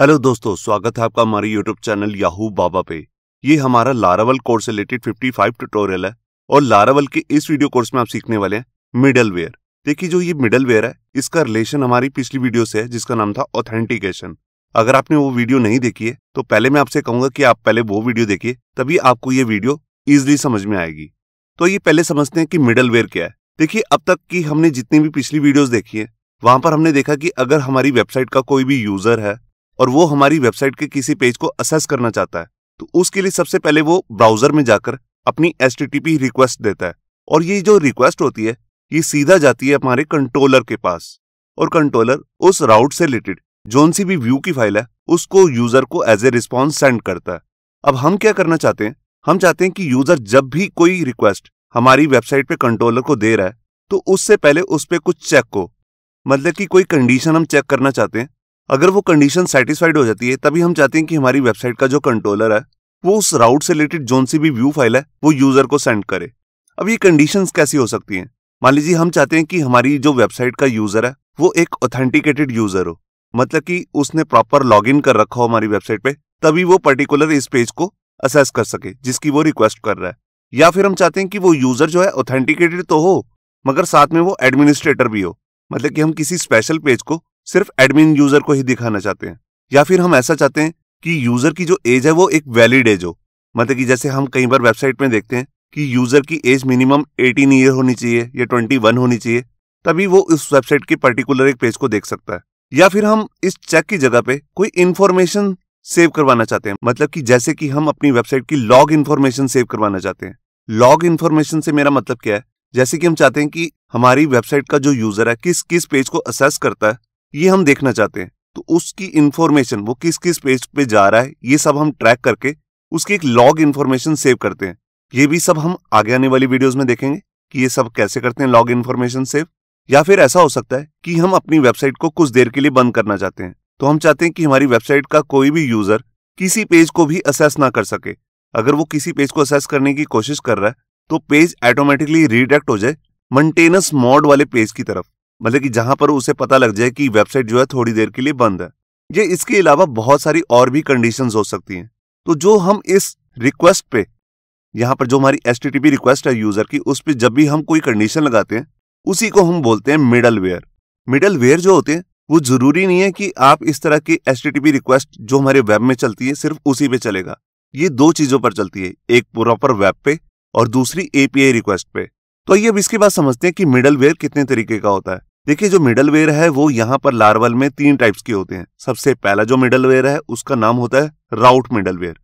hello दोस्तों स्वागत है आपका हमारे यूट्यूब चैनल याहू बाबा पे ये हमारा लारावल कोर्स रिलेटेड 55 ट्यूटोरियल है और लारावल के इस वीडियो कोर्स में आप सीखने वाले हैं मिडल वेयर देखिए जो ये मिडल वेयर है इसका रिलेशन हमारी पिछली वीडियो से है जिसका नाम था ऑथेंटिकेशन अगर आपने वो वीडियो नहीं देखी है तो पहले मैं आपसे कहूंगा कि आप पहले वो वीडियो देखिए तभी आपको ये वीडियो ईजिली समझ में आएगी तो ये पहले समझते हैं कि मिडल वेयर क्या है देखिए अब तक की हमने जितनी भी पिछली वीडियोस देखी है वहां पर हमने देखा कि अगर हमारी वेबसाइट का कोई भी यूजर है और वो हमारी वेबसाइट के किसी पेज को असेस करना चाहता है तो उसके लिए सबसे पहले वो ब्राउजर में जाकर अपनी एस रिक्वेस्ट देता है और ये जो रिक्वेस्ट होती है ये सीधा जाती है हमारे कंट्रोलर के पास और कंट्रोलर उस राउट से रिलेटेड जोन सी भी व्यू की फाइल है उसको यूजर को एज ए रिस्पॉन्स सेंड करता है अब हम क्या करना चाहते हैं हम चाहते हैं कि यूजर जब भी कोई रिक्वेस्ट हमारी वेबसाइट पे कंट्रोलर को दे रहा है तो उससे पहले उस पर कुछ चेक हो मतलब कि कोई कंडीशन हम चेक करना चाहते हैं अगर वो कंडीशन सेटिस्फाइड हो जाती है तभी हम चाहते हैं कि हमारी वेबसाइट का जो कंट्रोलर है वो उस राउट से रिलेटेड जोन सी भी व्यू फाइल है वो यूजर को सेंड करे अब ये कंडीशन कैसी हो सकती है मान लीजिए हम चाहते हैं कि हमारी जो वेबसाइट का यूजर है वो एक ऑथेंटिकेटेड यूजर हो मतलब कि उसने प्रॉपर लॉगिन कर रखा हो हमारी वेबसाइट पे तभी वो पर्टिकुलर इस पेज को असेस कर सके जिसकी वो रिक्वेस्ट कर रहा है या फिर हम चाहते हैं कि वो यूजर जो है ऑथेंटिकेटेड तो हो मगर साथ में वो एडमिनिस्ट्रेटर भी हो मतलब कि हम किसी स्पेशल पेज को सिर्फ एडमिन यूजर को ही दिखाना चाहते हैं या फिर हम ऐसा चाहते हैं कि यूजर की जो एज है वो एक वैलिड एज हो मतलब कि जैसे हम कई बार वेबसाइट में देखते हैं कि यूजर की एज मिनिमम 18 ईयर होनी चाहिए या 21 होनी चाहिए तभी वो उस वेबसाइट के पर्टिकुलर एक पेज को देख सकता है या फिर हम इस चेक की जगह पे कोई इन्फॉर्मेशन सेव करवाना चाहते हैं मतलब कि जैसे कि हम अपनी वेबसाइट की लॉग इन्फॉर्मेशन सेव करवाना चाहते हैं लॉग इन्फॉर्मेशन से मेरा मतलब क्या है जैसे कि हम चाहते हैं कि हमारी वेबसाइट का जो यूजर है किस किस पेज को असेस करता है ये हम देखना चाहते हैं तो उसकी इंफॉर्मेशन वो किस किस पेज पे जा रहा है ये सब हम ट्रैक करके उसकी एक लॉग इन्फॉर्मेशन सेव करते हैं ये भी सब हम आगे आने वाली वीडियोस में देखेंगे कि ये सब कैसे करते हैं लॉग इन्फॉर्मेशन सेव या फिर ऐसा हो सकता है कि हम अपनी वेबसाइट को कुछ देर के लिए बंद करना चाहते हैं तो हम चाहते हैं कि हमारी वेबसाइट का कोई भी यूजर किसी पेज को भी असेस ना कर सके अगर वो किसी पेज को असेस करने की कोशिश कर रहा है तो पेज ऑटोमेटिकली रिडेक्ट हो जाए मंटेनस मॉड वाले पेज की तरफ मतलब कि जहां पर उसे पता लग जाए कि वेबसाइट जो है थोड़ी देर के लिए बंद है ये इसके अलावा बहुत सारी और भी कंडीशन हो सकती हैं तो जो हम इस रिक्वेस्ट पे यहाँ पर जो हमारी एस रिक्वेस्ट है यूजर की उस पर जब भी हम कोई कंडीशन लगाते हैं उसी को हम बोलते हैं मिडल वेयर मिडल वेयर जो होते हैं वो जरूरी नहीं है कि आप इस तरह की एस रिक्वेस्ट जो हमारे वेब में चलती है सिर्फ उसी पे चलेगा ये दो चीजों पर चलती है एक प्रॉपर वेब पे और दूसरी एपीआई रिक्वेस्ट पे तो ये अब इसके बाद समझते हैं कि मिडल वेयर कितने तरीके का होता है देखिए जो मिडल वेयर है वो यहाँ पर लार्वल में तीन टाइप्स के होते हैं सबसे पहला जो मिडल वेयर है उसका नाम होता है राउट मिडल वेयर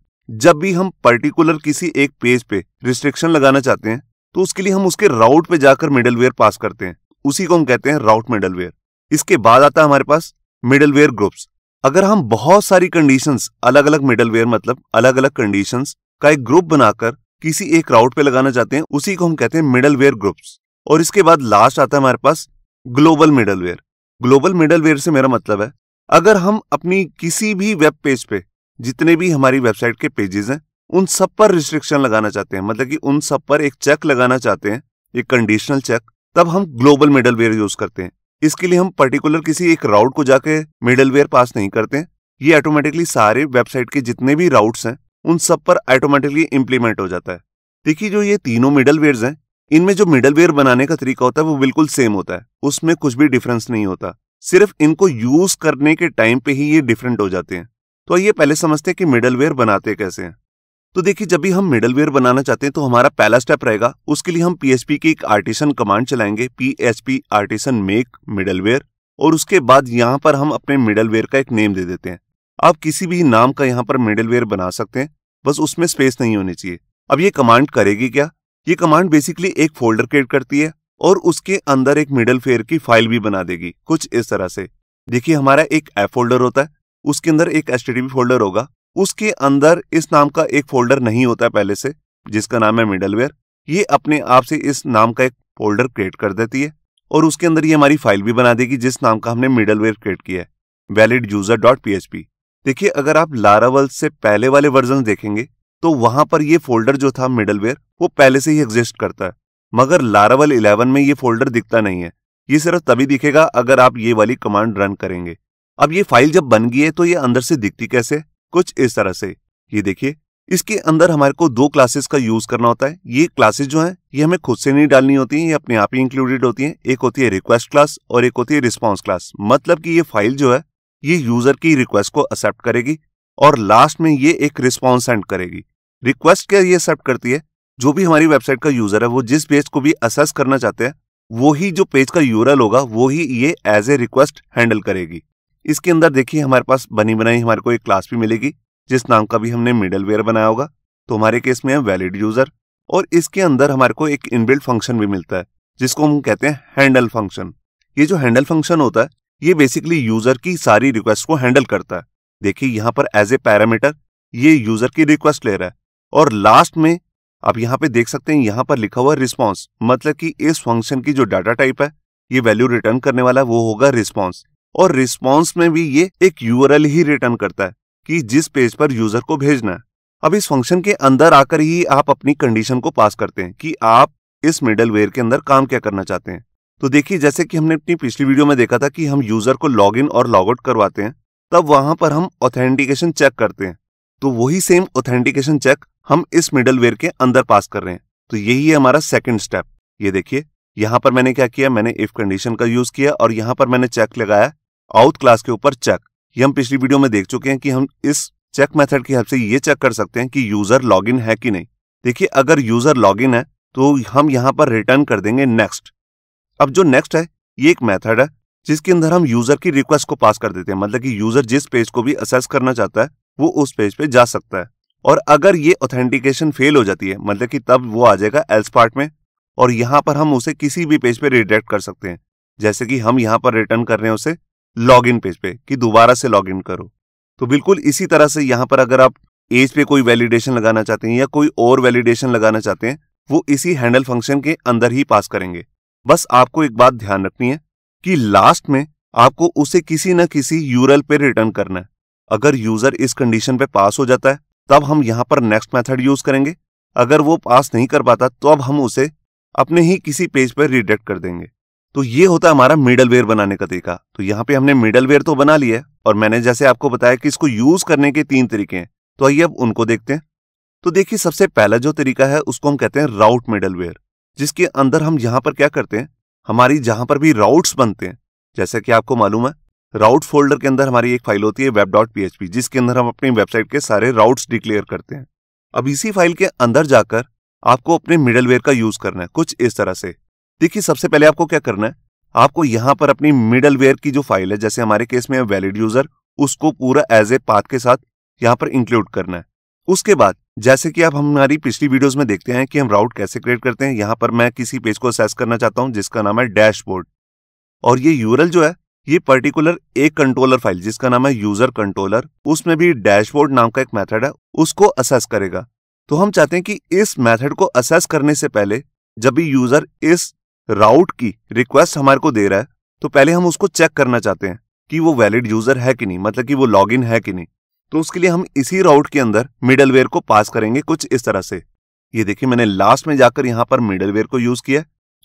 जब भी हम पर्टिकुलर किसी एक पेज पे रिस्ट्रिक्शन लगाना चाहते हैं तो उसके लिए हम उसके राउट पे जाकर मिडल वेयर पास करते हैं उसी को हम कहते हैं राउट मिडल वेयर इसके बाद आता है हमारे पास मिडल वेयर ग्रुप्स अगर हम बहुत सारी कंडीशंस अलग अलग मिडल वेयर मतलब अलग अलग कंडीशंस का एक ग्रुप बनाकर किसी एक राउट पे लगाना चाहते हैं उसी को हम कहते हैं मिडल वेयर ग्रुप्स और इसके बाद लास्ट आता है हमारे पास ग्लोबल मिडलवेयर ग्लोबल मिडलवेयर से मेरा मतलब है अगर हम अपनी किसी भी वेब पेज पे जितने भी हमारी वेबसाइट के पेजेस हैं उन सब पर रिस्ट्रिक्शन लगाना चाहते हैं मतलब कि उन सब पर एक चेक लगाना चाहते हैं एक कंडीशनल चेक तब हम ग्लोबल मिडलवेयर यूज करते हैं इसके लिए हम पर्टिकुलर किसी एक राउट को जाके मिडलवेयर पास नहीं करते हैं ये ऑटोमेटिकली सारे वेबसाइट के जितने भी राउट्स हैं उन सब पर ऑटोमेटिकली इंप्लीमेंट हो जाता है देखिए जो ये तीनों मिडलवेयर हैं इनमें जो मिडलवेयर बनाने का तरीका होता है वो बिल्कुल सेम होता है उसमें कुछ भी डिफरेंस नहीं होता सिर्फ इनको यूज करने के टाइम पे ही ये डिफरेंट हो जाते हैं तो आइए पहले समझते हैं कि मिडलवेयर बनाते कैसे हैं तो देखिए जब भी हम मिडलवेयर बनाना चाहते हैं तो हमारा पहला स्टेप रहेगा उसके लिए हम पीएचपी की एक आर्टिसन कमांड चलाएंगे पीएचपी आर्टिसन मेक मिडलवेयर और उसके बाद यहाँ पर हम अपने मिडलवेयर का एक नेम दे देते हैं आप किसी भी नाम का यहाँ पर मिडलवेयर बना सकते हैं बस उसमें स्पेस नहीं होनी चाहिए अब ये कमांड करेगी क्या ये कमांड बेसिकली एक फोल्डर क्रिएट करती है और उसके अंदर एक मिडल फेयर की फाइल भी बना देगी कुछ इस तरह से देखिए हमारा एक एप फोल्डर होता है उसके अंदर एक एस फोल्डर होगा उसके अंदर इस नाम का एक फोल्डर नहीं होता है पहले से जिसका नाम है मिडलवेयर ये अपने आप से इस नाम का एक फोल्डर क्रिएट कर देती है और उसके अंदर ये हमारी फाइल भी बना देगी जिस नाम का हमने मिडलवेयर क्रिएट किया है वैलिड यूजर डॉट पी देखिए अगर आप लारावल से पहले वाले वर्जन देखेंगे तो वहां पर ये फोल्डर जो था मिडलवेयर वो पहले से ही एग्जिस्ट करता है मगर लारावल 11 में ये फोल्डर दिखता नहीं है ये सिर्फ तभी दिखेगा अगर आप ये वाली कमांड रन करेंगे अब ये फाइल जब बन गई है तो ये अंदर से दिखती कैसे कुछ इस तरह से ये देखिए इसके अंदर हमारे को दो क्लासेस का यूज करना होता है ये क्लासेस जो हैं ये हमें खुद से नहीं डालनी होती हैं ये अपने आप ही इंक्लूडेड होती हैं एक होती है रिक्वेस्ट क्लास और एक होती है रिस्पॉन्स क्लास मतलब कि ये फाइल जो है ये यूजर की रिक्वेस्ट को एक्सेप्ट करेगी और लास्ट में ये एक रिस्पॉन्स सेंड करेगी रिक्वेस्ट क्या ये एक्सेप्ट करती है जो भी हमारी वेबसाइट का यूजर है वो जिस पेज को भी असेस करना चाहते हैं वो ही जो पेज का यूरल होगा वो ही ये एज ए रिक्वेस्ट हैंडल करेगी इसके अंदर देखिए हमारे पास बनी बनाई हमारे को एक क्लास भी मिलेगी जिस नाम का भी हमने मिडल वेयर बनाया होगा तो हमारे केस में है वैलिड यूजर और इसके अंदर हमारे को एक इनबिल्ट फंक्शन भी मिलता है जिसको हम कहते हैं हैंडल फंक्शन ये जो हैंडल फंक्शन होता है ये बेसिकली यूजर की सारी रिक्वेस्ट को हैंडल करता है देखिए यहाँ पर एज ए पैरामीटर ये यूजर की रिक्वेस्ट ले रहा है और लास्ट में आप यहाँ पे देख सकते हैं यहाँ पर लिखा हुआ रिस्पॉन्स मतलब कि इस फंक्शन की जो डाटा टाइप है ये वैल्यू रिटर्न करने वाला वो होगा रिस्पॉन्स और रिस्पॉन्स में भी ये एक यूआरएल ही रिटर्न करता है कि जिस पेज पर यूजर को भेजना है अब इस फंक्शन के अंदर आकर ही आप अपनी कंडीशन को पास करते हैं कि आप इस वेयर के अंदर काम क्या करना चाहते हैं तो देखिए जैसे कि हमने अपनी पिछली वीडियो में देखा था कि हम यूजर को लॉग इन और लॉग आउट करवाते हैं तब वहां पर हम ऑथेंटिकेशन चेक करते हैं तो वही सेम ऑथेंटिकेशन चेक हम इस मिडलवेयर के अंदर पास कर रहे हैं तो यही है हमारा सेकंड स्टेप ये देखिए यहां पर मैंने क्या किया मैंने इफ कंडीशन का यूज किया और यहां पर मैंने चेक लगाया आउट क्लास के ऊपर चेक ये हम पिछली वीडियो में देख चुके हैं कि हम इस चेक मेथड की हेल्प से ये चेक कर सकते हैं कि यूजर लॉगिन है कि नहीं देखिए अगर यूजर लॉगिन है तो हम यहां पर रिटर्न कर देंगे नेक्स्ट अब जो नेक्स्ट है ये एक मेथड है जिसके अंदर हम यूजर की रिक्वेस्ट को पास कर देते हैं मतलब कि यूजर जिस पेज को भी असेस करना चाहता है वो उस पेज पे जा सकता है और अगर ये ऑथेंटिकेशन फेल हो जाती है मतलब कि तब वो आ जाएगा एल्स पार्ट में और यहाँ पर हम उसे किसी भी पेज पे रिडायरेक्ट कर सकते हैं जैसे कि हम यहाँ पर रिटर्न कर रहे हैं उसे लॉग इन पेज पे कि दोबारा से लॉग इन करो तो बिल्कुल इसी तरह से यहाँ पर अगर आप एज पे कोई वैलिडेशन लगाना चाहते हैं या कोई और वैलिडेशन लगाना चाहते हैं वो इसी हैंडल फंक्शन के अंदर ही पास करेंगे बस आपको एक बात ध्यान रखनी है कि लास्ट में आपको उसे किसी न किसी यूरल पे रिटर्न करना है अगर यूजर इस कंडीशन पे पास हो जाता है तब हम यहां पर नेक्स्ट मेथड यूज करेंगे अगर वो पास नहीं कर पाता तो अब हम उसे अपने ही किसी पेज पर रिडेक्ट कर देंगे तो ये होता है हमारा मिडल वेयर बनाने का तरीका तो यहाँ पे हमने मिडल वेयर तो बना लिया और मैंने जैसे आपको बताया कि इसको यूज करने के तीन तरीके हैं तो आइए अब उनको देखते हैं तो देखिए सबसे पहला जो तरीका है उसको हम कहते हैं राउट मिडल वेयर जिसके अंदर हम यहाँ पर क्या करते हैं हमारी जहां पर भी राउट्स बनते हैं जैसा कि आपको मालूम है राउट फोल्डर के अंदर हमारी एक फाइल होती है वेब डॉट पी जिसके अंदर हम अपनी वेबसाइट के सारे राउट्स डिक्लेयर करते हैं अब इसी फाइल के अंदर जाकर आपको अपने मिडलवेयर का यूज करना है कुछ इस तरह से देखिए सबसे पहले आपको क्या करना है आपको यहां पर अपनी मिडलवेयर की जो फाइल है जैसे हमारे केस में वैलिड यूजर उसको पूरा एज ए पाथ के साथ यहां पर इंक्लूड करना है उसके बाद जैसे कि आप हमारी पिछली वीडियोस में देखते हैं कि हम राउट कैसे क्रिएट करते हैं यहां पर मैं किसी पेज को असेस करना चाहता हूं जिसका नाम है डैशबोर्ड और ये यूरल जो है ये पर्टिकुलर एक कंट्रोलर फाइल जिसका नाम है यूजर कंट्रोलर उसमें भी डैशबोर्ड नाम का एक मेथड है उसको असेस करेगा तो हम चाहते हैं कि इस मेथड को असेस करने से पहले जब भी यूजर इस राउट की रिक्वेस्ट हमारे को दे रहा है तो पहले हम उसको चेक करना चाहते हैं कि वो वैलिड यूजर है कि नहीं मतलब कि वो लॉग है कि नहीं तो उसके लिए हम इसी राउट के अंदर मिडलवेयर को पास करेंगे कुछ इस तरह से ये देखिए मैंने लास्ट में जाकर यहाँ पर मिडलवेयर को यूज किया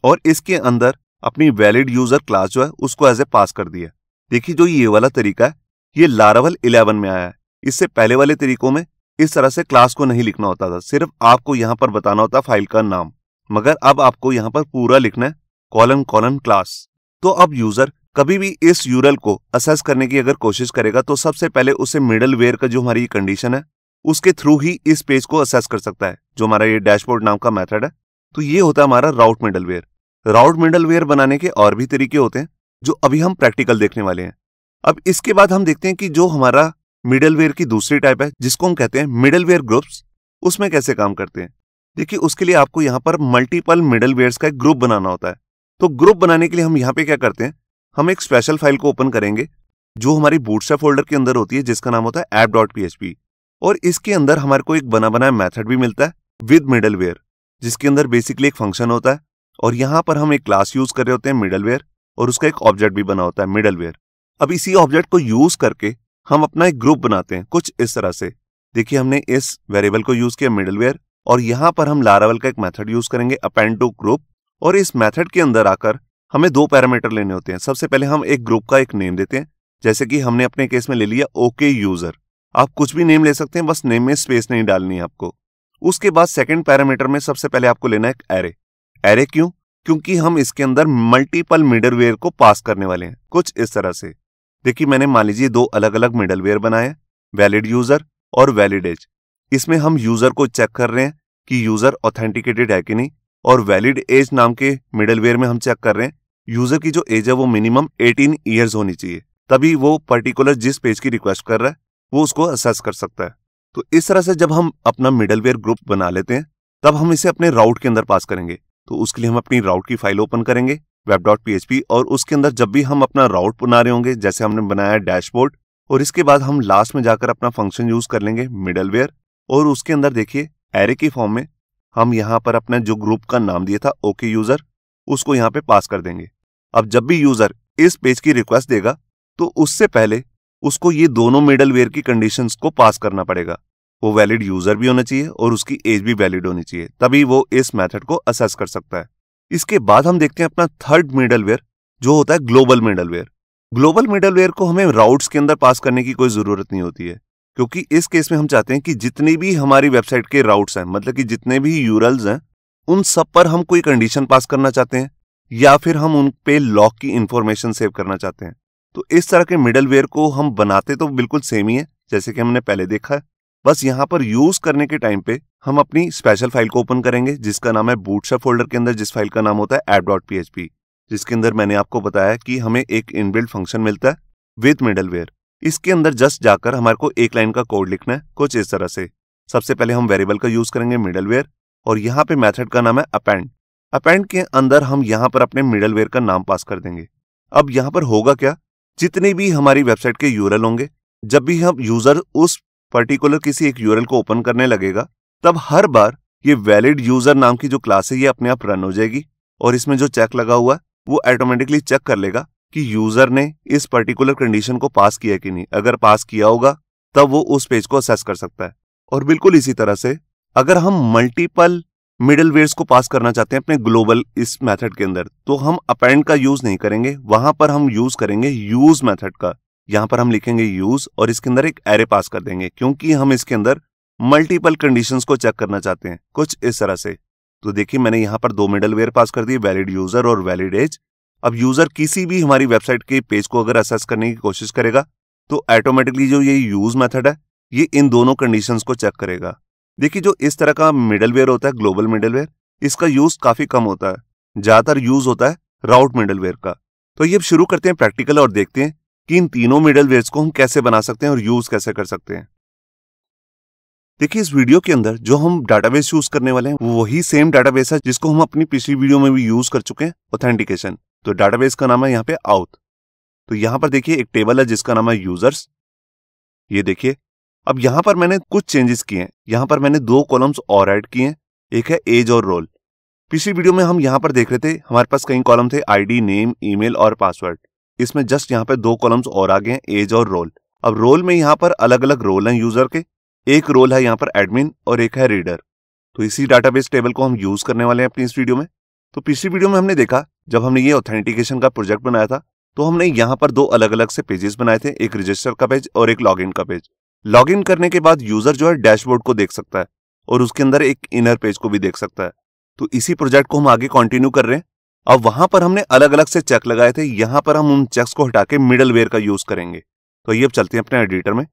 और इसके अंदर अपनी वैलिड यूजर क्लास जो है उसको एज ए पास कर दिया देखिए जो ये वाला तरीका है ये लारावल इलेवन में आया है इससे पहले वाले तरीकों में इस तरह से क्लास को नहीं लिखना होता था सिर्फ आपको यहाँ पर बताना होता फाइल का नाम मगर अब आपको यहाँ पर पूरा लिखना है कॉलन कॉलन क्लास तो अब यूजर कभी भी इस यूरल को असेस करने की अगर कोशिश करेगा तो सबसे पहले उसे मिडल वेयर का जो हमारी कंडीशन है उसके थ्रू ही इस पेज को असेस कर सकता है जो हमारा ये डैशबोर्ड नाम का मेथड है तो ये होता है हमारा route middleware route middleware बनाने के और भी तरीके होते हैं जो अभी हम प्रैक्टिकल देखने वाले हैं अब इसके बाद हम देखते हैं कि जो हमारा मिडल वेयर की दूसरी टाइप है जिसको हम कहते हैं मिडल वेयर ग्रुप्स उसमें कैसे काम करते हैं देखिए उसके लिए आपको यहाँ पर मल्टीपल मिडल वेयर का एक ग्रुप बनाना होता है तो ग्रुप बनाने के लिए हम यहाँ पे क्या करते हैं हम एक स्पेशल फाइल को ओपन करेंगे जो हमारी बूटसा फोल्डर के अंदर होती है जिसका नाम होता है पी और इसके अंदर हमारे को एक बना बनाया मेथड भी मिलता है विद मिडल वेयर जिसके अंदर बेसिकली एक फंक्शन होता है और यहां पर हम एक क्लास यूज कर रहे होते हैं मिडलवेयर और उसका एक ऑब्जेक्ट भी बना होता है मिडलवेयर अब इसी ऑब्जेक्ट को यूज करके हम अपना एक ग्रुप बनाते हैं कुछ इस तरह से देखिए हमने इस वेरिएबल को यूज किया मिडलवेयर और यहां पर हम लारावल का एक मेथड यूज करेंगे अपेंड टू ग्रुप और इस मेथड के अंदर आकर हमें दो पैरामीटर लेने होते हैं सबसे पहले हम एक ग्रुप का एक नेम देते हैं जैसे कि हमने अपने केस में ले लिया ओके यूजर आप कुछ भी नेम ले सकते हैं बस नेम में स्पेस नहीं डालनी है आपको उसके बाद सेकंड पैरामीटर में सबसे पहले आपको लेना है एक एरे एरे क्यों क्योंकि हम इसके अंदर मल्टीपल मिडलवेयर को पास करने वाले हैं कुछ इस तरह से देखिए मैंने मान लीजिए दो अलग अलग मिडलवेयर बनाए वैलिड यूजर और वैलिड एज इसमें हम यूजर को चेक कर रहे हैं कि यूजर ऑथेंटिकेटेड है कि नहीं और वैलिड एज नाम के मिडलवेयर में हम चेक कर रहे हैं यूजर की जो एज है वो मिनिमम 18 ईयर्स होनी चाहिए तभी वो पर्टिकुलर जिस पेज की रिक्वेस्ट कर रहा है वो उसको असेस कर सकता है तो इस तरह से जब हम अपना मिडलवेयर ग्रुप बना लेते हैं तब हम इसे अपने राउट के अंदर पास करेंगे तो उसके लिए हम अपनी राउट की फाइल ओपन करेंगे वेब डॉट पी और उसके अंदर जब भी हम अपना राउट बना रहे होंगे जैसे हमने बनाया डैशबोर्ड और इसके बाद हम लास्ट में जाकर अपना फंक्शन यूज कर लेंगे मिडलवेयर और उसके अंदर देखिए एरे के फॉर्म में हम यहाँ पर अपना जो ग्रुप का नाम दिया था ओके यूजर उसको यहाँ पे पास कर देंगे अब जब भी यूजर इस पेज की रिक्वेस्ट देगा तो उससे पहले उसको ये दोनों मिडलवेयर की कंडीशंस को पास करना पड़ेगा वो वैलिड यूजर भी होना चाहिए और उसकी एज भी वैलिड होनी चाहिए तभी वो इस मेथड को असेस कर सकता है इसके बाद हम देखते हैं अपना थर्ड मिडलवेयर जो होता है ग्लोबल मिडलवेयर ग्लोबल मिडलवेयर को हमें राउट्स के अंदर पास करने की कोई जरूरत नहीं होती है क्योंकि इस केस में हम चाहते हैं कि जितनी भी हमारी वेबसाइट के राउट्स हैं मतलब कि जितने भी यूरल्स हैं उन सब पर हम कोई कंडीशन पास करना चाहते हैं या फिर हम उन पे लॉक की इंफॉर्मेशन सेव करना चाहते हैं तो इस तरह के मिडलवेयर को हम बनाते तो बिल्कुल सेम ही है जैसे कि हमने पहले देखा है बस यहाँ पर यूज करने के टाइम पे हम अपनी स्पेशल फाइल को ओपन करेंगे जिसका नाम है बूटशॉप फोल्डर के अंदर जिस फाइल का नाम होता है एप डॉट पी जिसके अंदर मैंने आपको बताया कि हमें एक इनबिल्ड फंक्शन मिलता है विद मिडलवेयर इसके अंदर जस्ट जाकर हमारे को एक लाइन का कोड लिखना है कुछ इस तरह से सबसे पहले हम वेरिएबल का यूज करेंगे मिडलवेयर और यहाँ पे मेथड का नाम है अपेंड अपेंड के अंदर हम यहाँ पर अपने मिडलवेयर का नाम पास कर देंगे अब यहाँ पर होगा क्या जितने भी हमारी वेबसाइट के यूरल होंगे जब भी हम यूजर उस पर्टिकुलर किसी एक यूरल को ओपन करने लगेगा तब हर बार ये वैलिड यूजर नाम की जो क्लास है ये अपने आप रन हो जाएगी और इसमें जो चेक लगा हुआ है वो ऑटोमेटिकली चेक कर लेगा कि यूजर ने इस पर्टिकुलर कंडीशन को पास किया कि नहीं अगर पास किया होगा तब वो उस पेज को असेस कर सकता है और बिल्कुल इसी तरह से अगर हम मल्टीपल मिडल वेयर्स को पास करना चाहते हैं अपने ग्लोबल इस मेथड के अंदर तो हम अपेंड का यूज नहीं करेंगे वहां पर हम यूज करेंगे यूज मेथड का यहां पर हम लिखेंगे यूज और इसके अंदर एक एरे पास कर देंगे क्योंकि हम इसके अंदर मल्टीपल कंडीशन को चेक करना चाहते हैं कुछ इस तरह से तो देखिए मैंने यहां पर दो मिडलवेयर पास कर दिए वैलिड यूजर और वैलिड एज अब यूजर किसी भी हमारी वेबसाइट के पेज को अगर असेस करने की कोशिश करेगा तो ऑटोमेटिकली जो ये यूज मेथड है ये इन दोनों कंडीशन को चेक करेगा देखिए जो इस तरह का मिडलवेयर होता है ग्लोबल मिडलवेयर इसका यूज काफी कम होता है ज्यादातर यूज होता है राउट मिडलवेयर का तो ये अब शुरू करते हैं प्रैक्टिकल और देखते हैं कि इन तीनों मिडल वेयर को हम कैसे बना सकते हैं और यूज कैसे कर सकते हैं देखिए इस वीडियो के अंदर जो हम डाटाबेस यूज करने वाले हैं वो वही सेम डाटाबेस है जिसको हम अपनी पिछली वीडियो में भी यूज कर चुके हैं ऑथेंटिकेशन तो डाटाबेस का नाम है यहाँ पे आउथ तो यहां पर देखिए एक टेबल है जिसका नाम है यूजर्स ये देखिए अब यहां पर मैंने कुछ चेंजेस किए हैं यहां पर मैंने दो कॉलम्स और ऐड किए हैं एक है एज और रोल पिछली वीडियो में हम यहां पर देख रहे थे हमारे पास कई कॉलम थे आईडी नेम ईमेल और पासवर्ड इसमें जस्ट यहाँ पे दो कॉलम्स और आ गए हैं एज और रोल अब रोल में यहाँ पर अलग अलग रोल हैं यूजर के एक रोल है यहाँ पर एडमिन और एक है रीडर तो इसी डाटाबेस टेबल को हम यूज करने वाले हैं अपनी इस वीडियो में तो पिछली वीडियो में हमने देखा जब हमने ये ऑथेंटिकेशन का प्रोजेक्ट बनाया था तो हमने यहाँ पर दो अलग अलग से पेजेस बनाए थे एक रजिस्टर का पेज और एक लॉगिन का पेज लॉगिन करने के बाद यूजर जो है डैशबोर्ड को देख सकता है और उसके अंदर एक इनर पेज को भी देख सकता है तो इसी प्रोजेक्ट को हम आगे कंटिन्यू कर रहे हैं अब वहां पर हमने अलग अलग से चेक लगाए थे यहां पर हम उन चेक्स को हटा के मिडल वेयर का यूज करेंगे तो ये अब चलते हैं अपने एडिटर में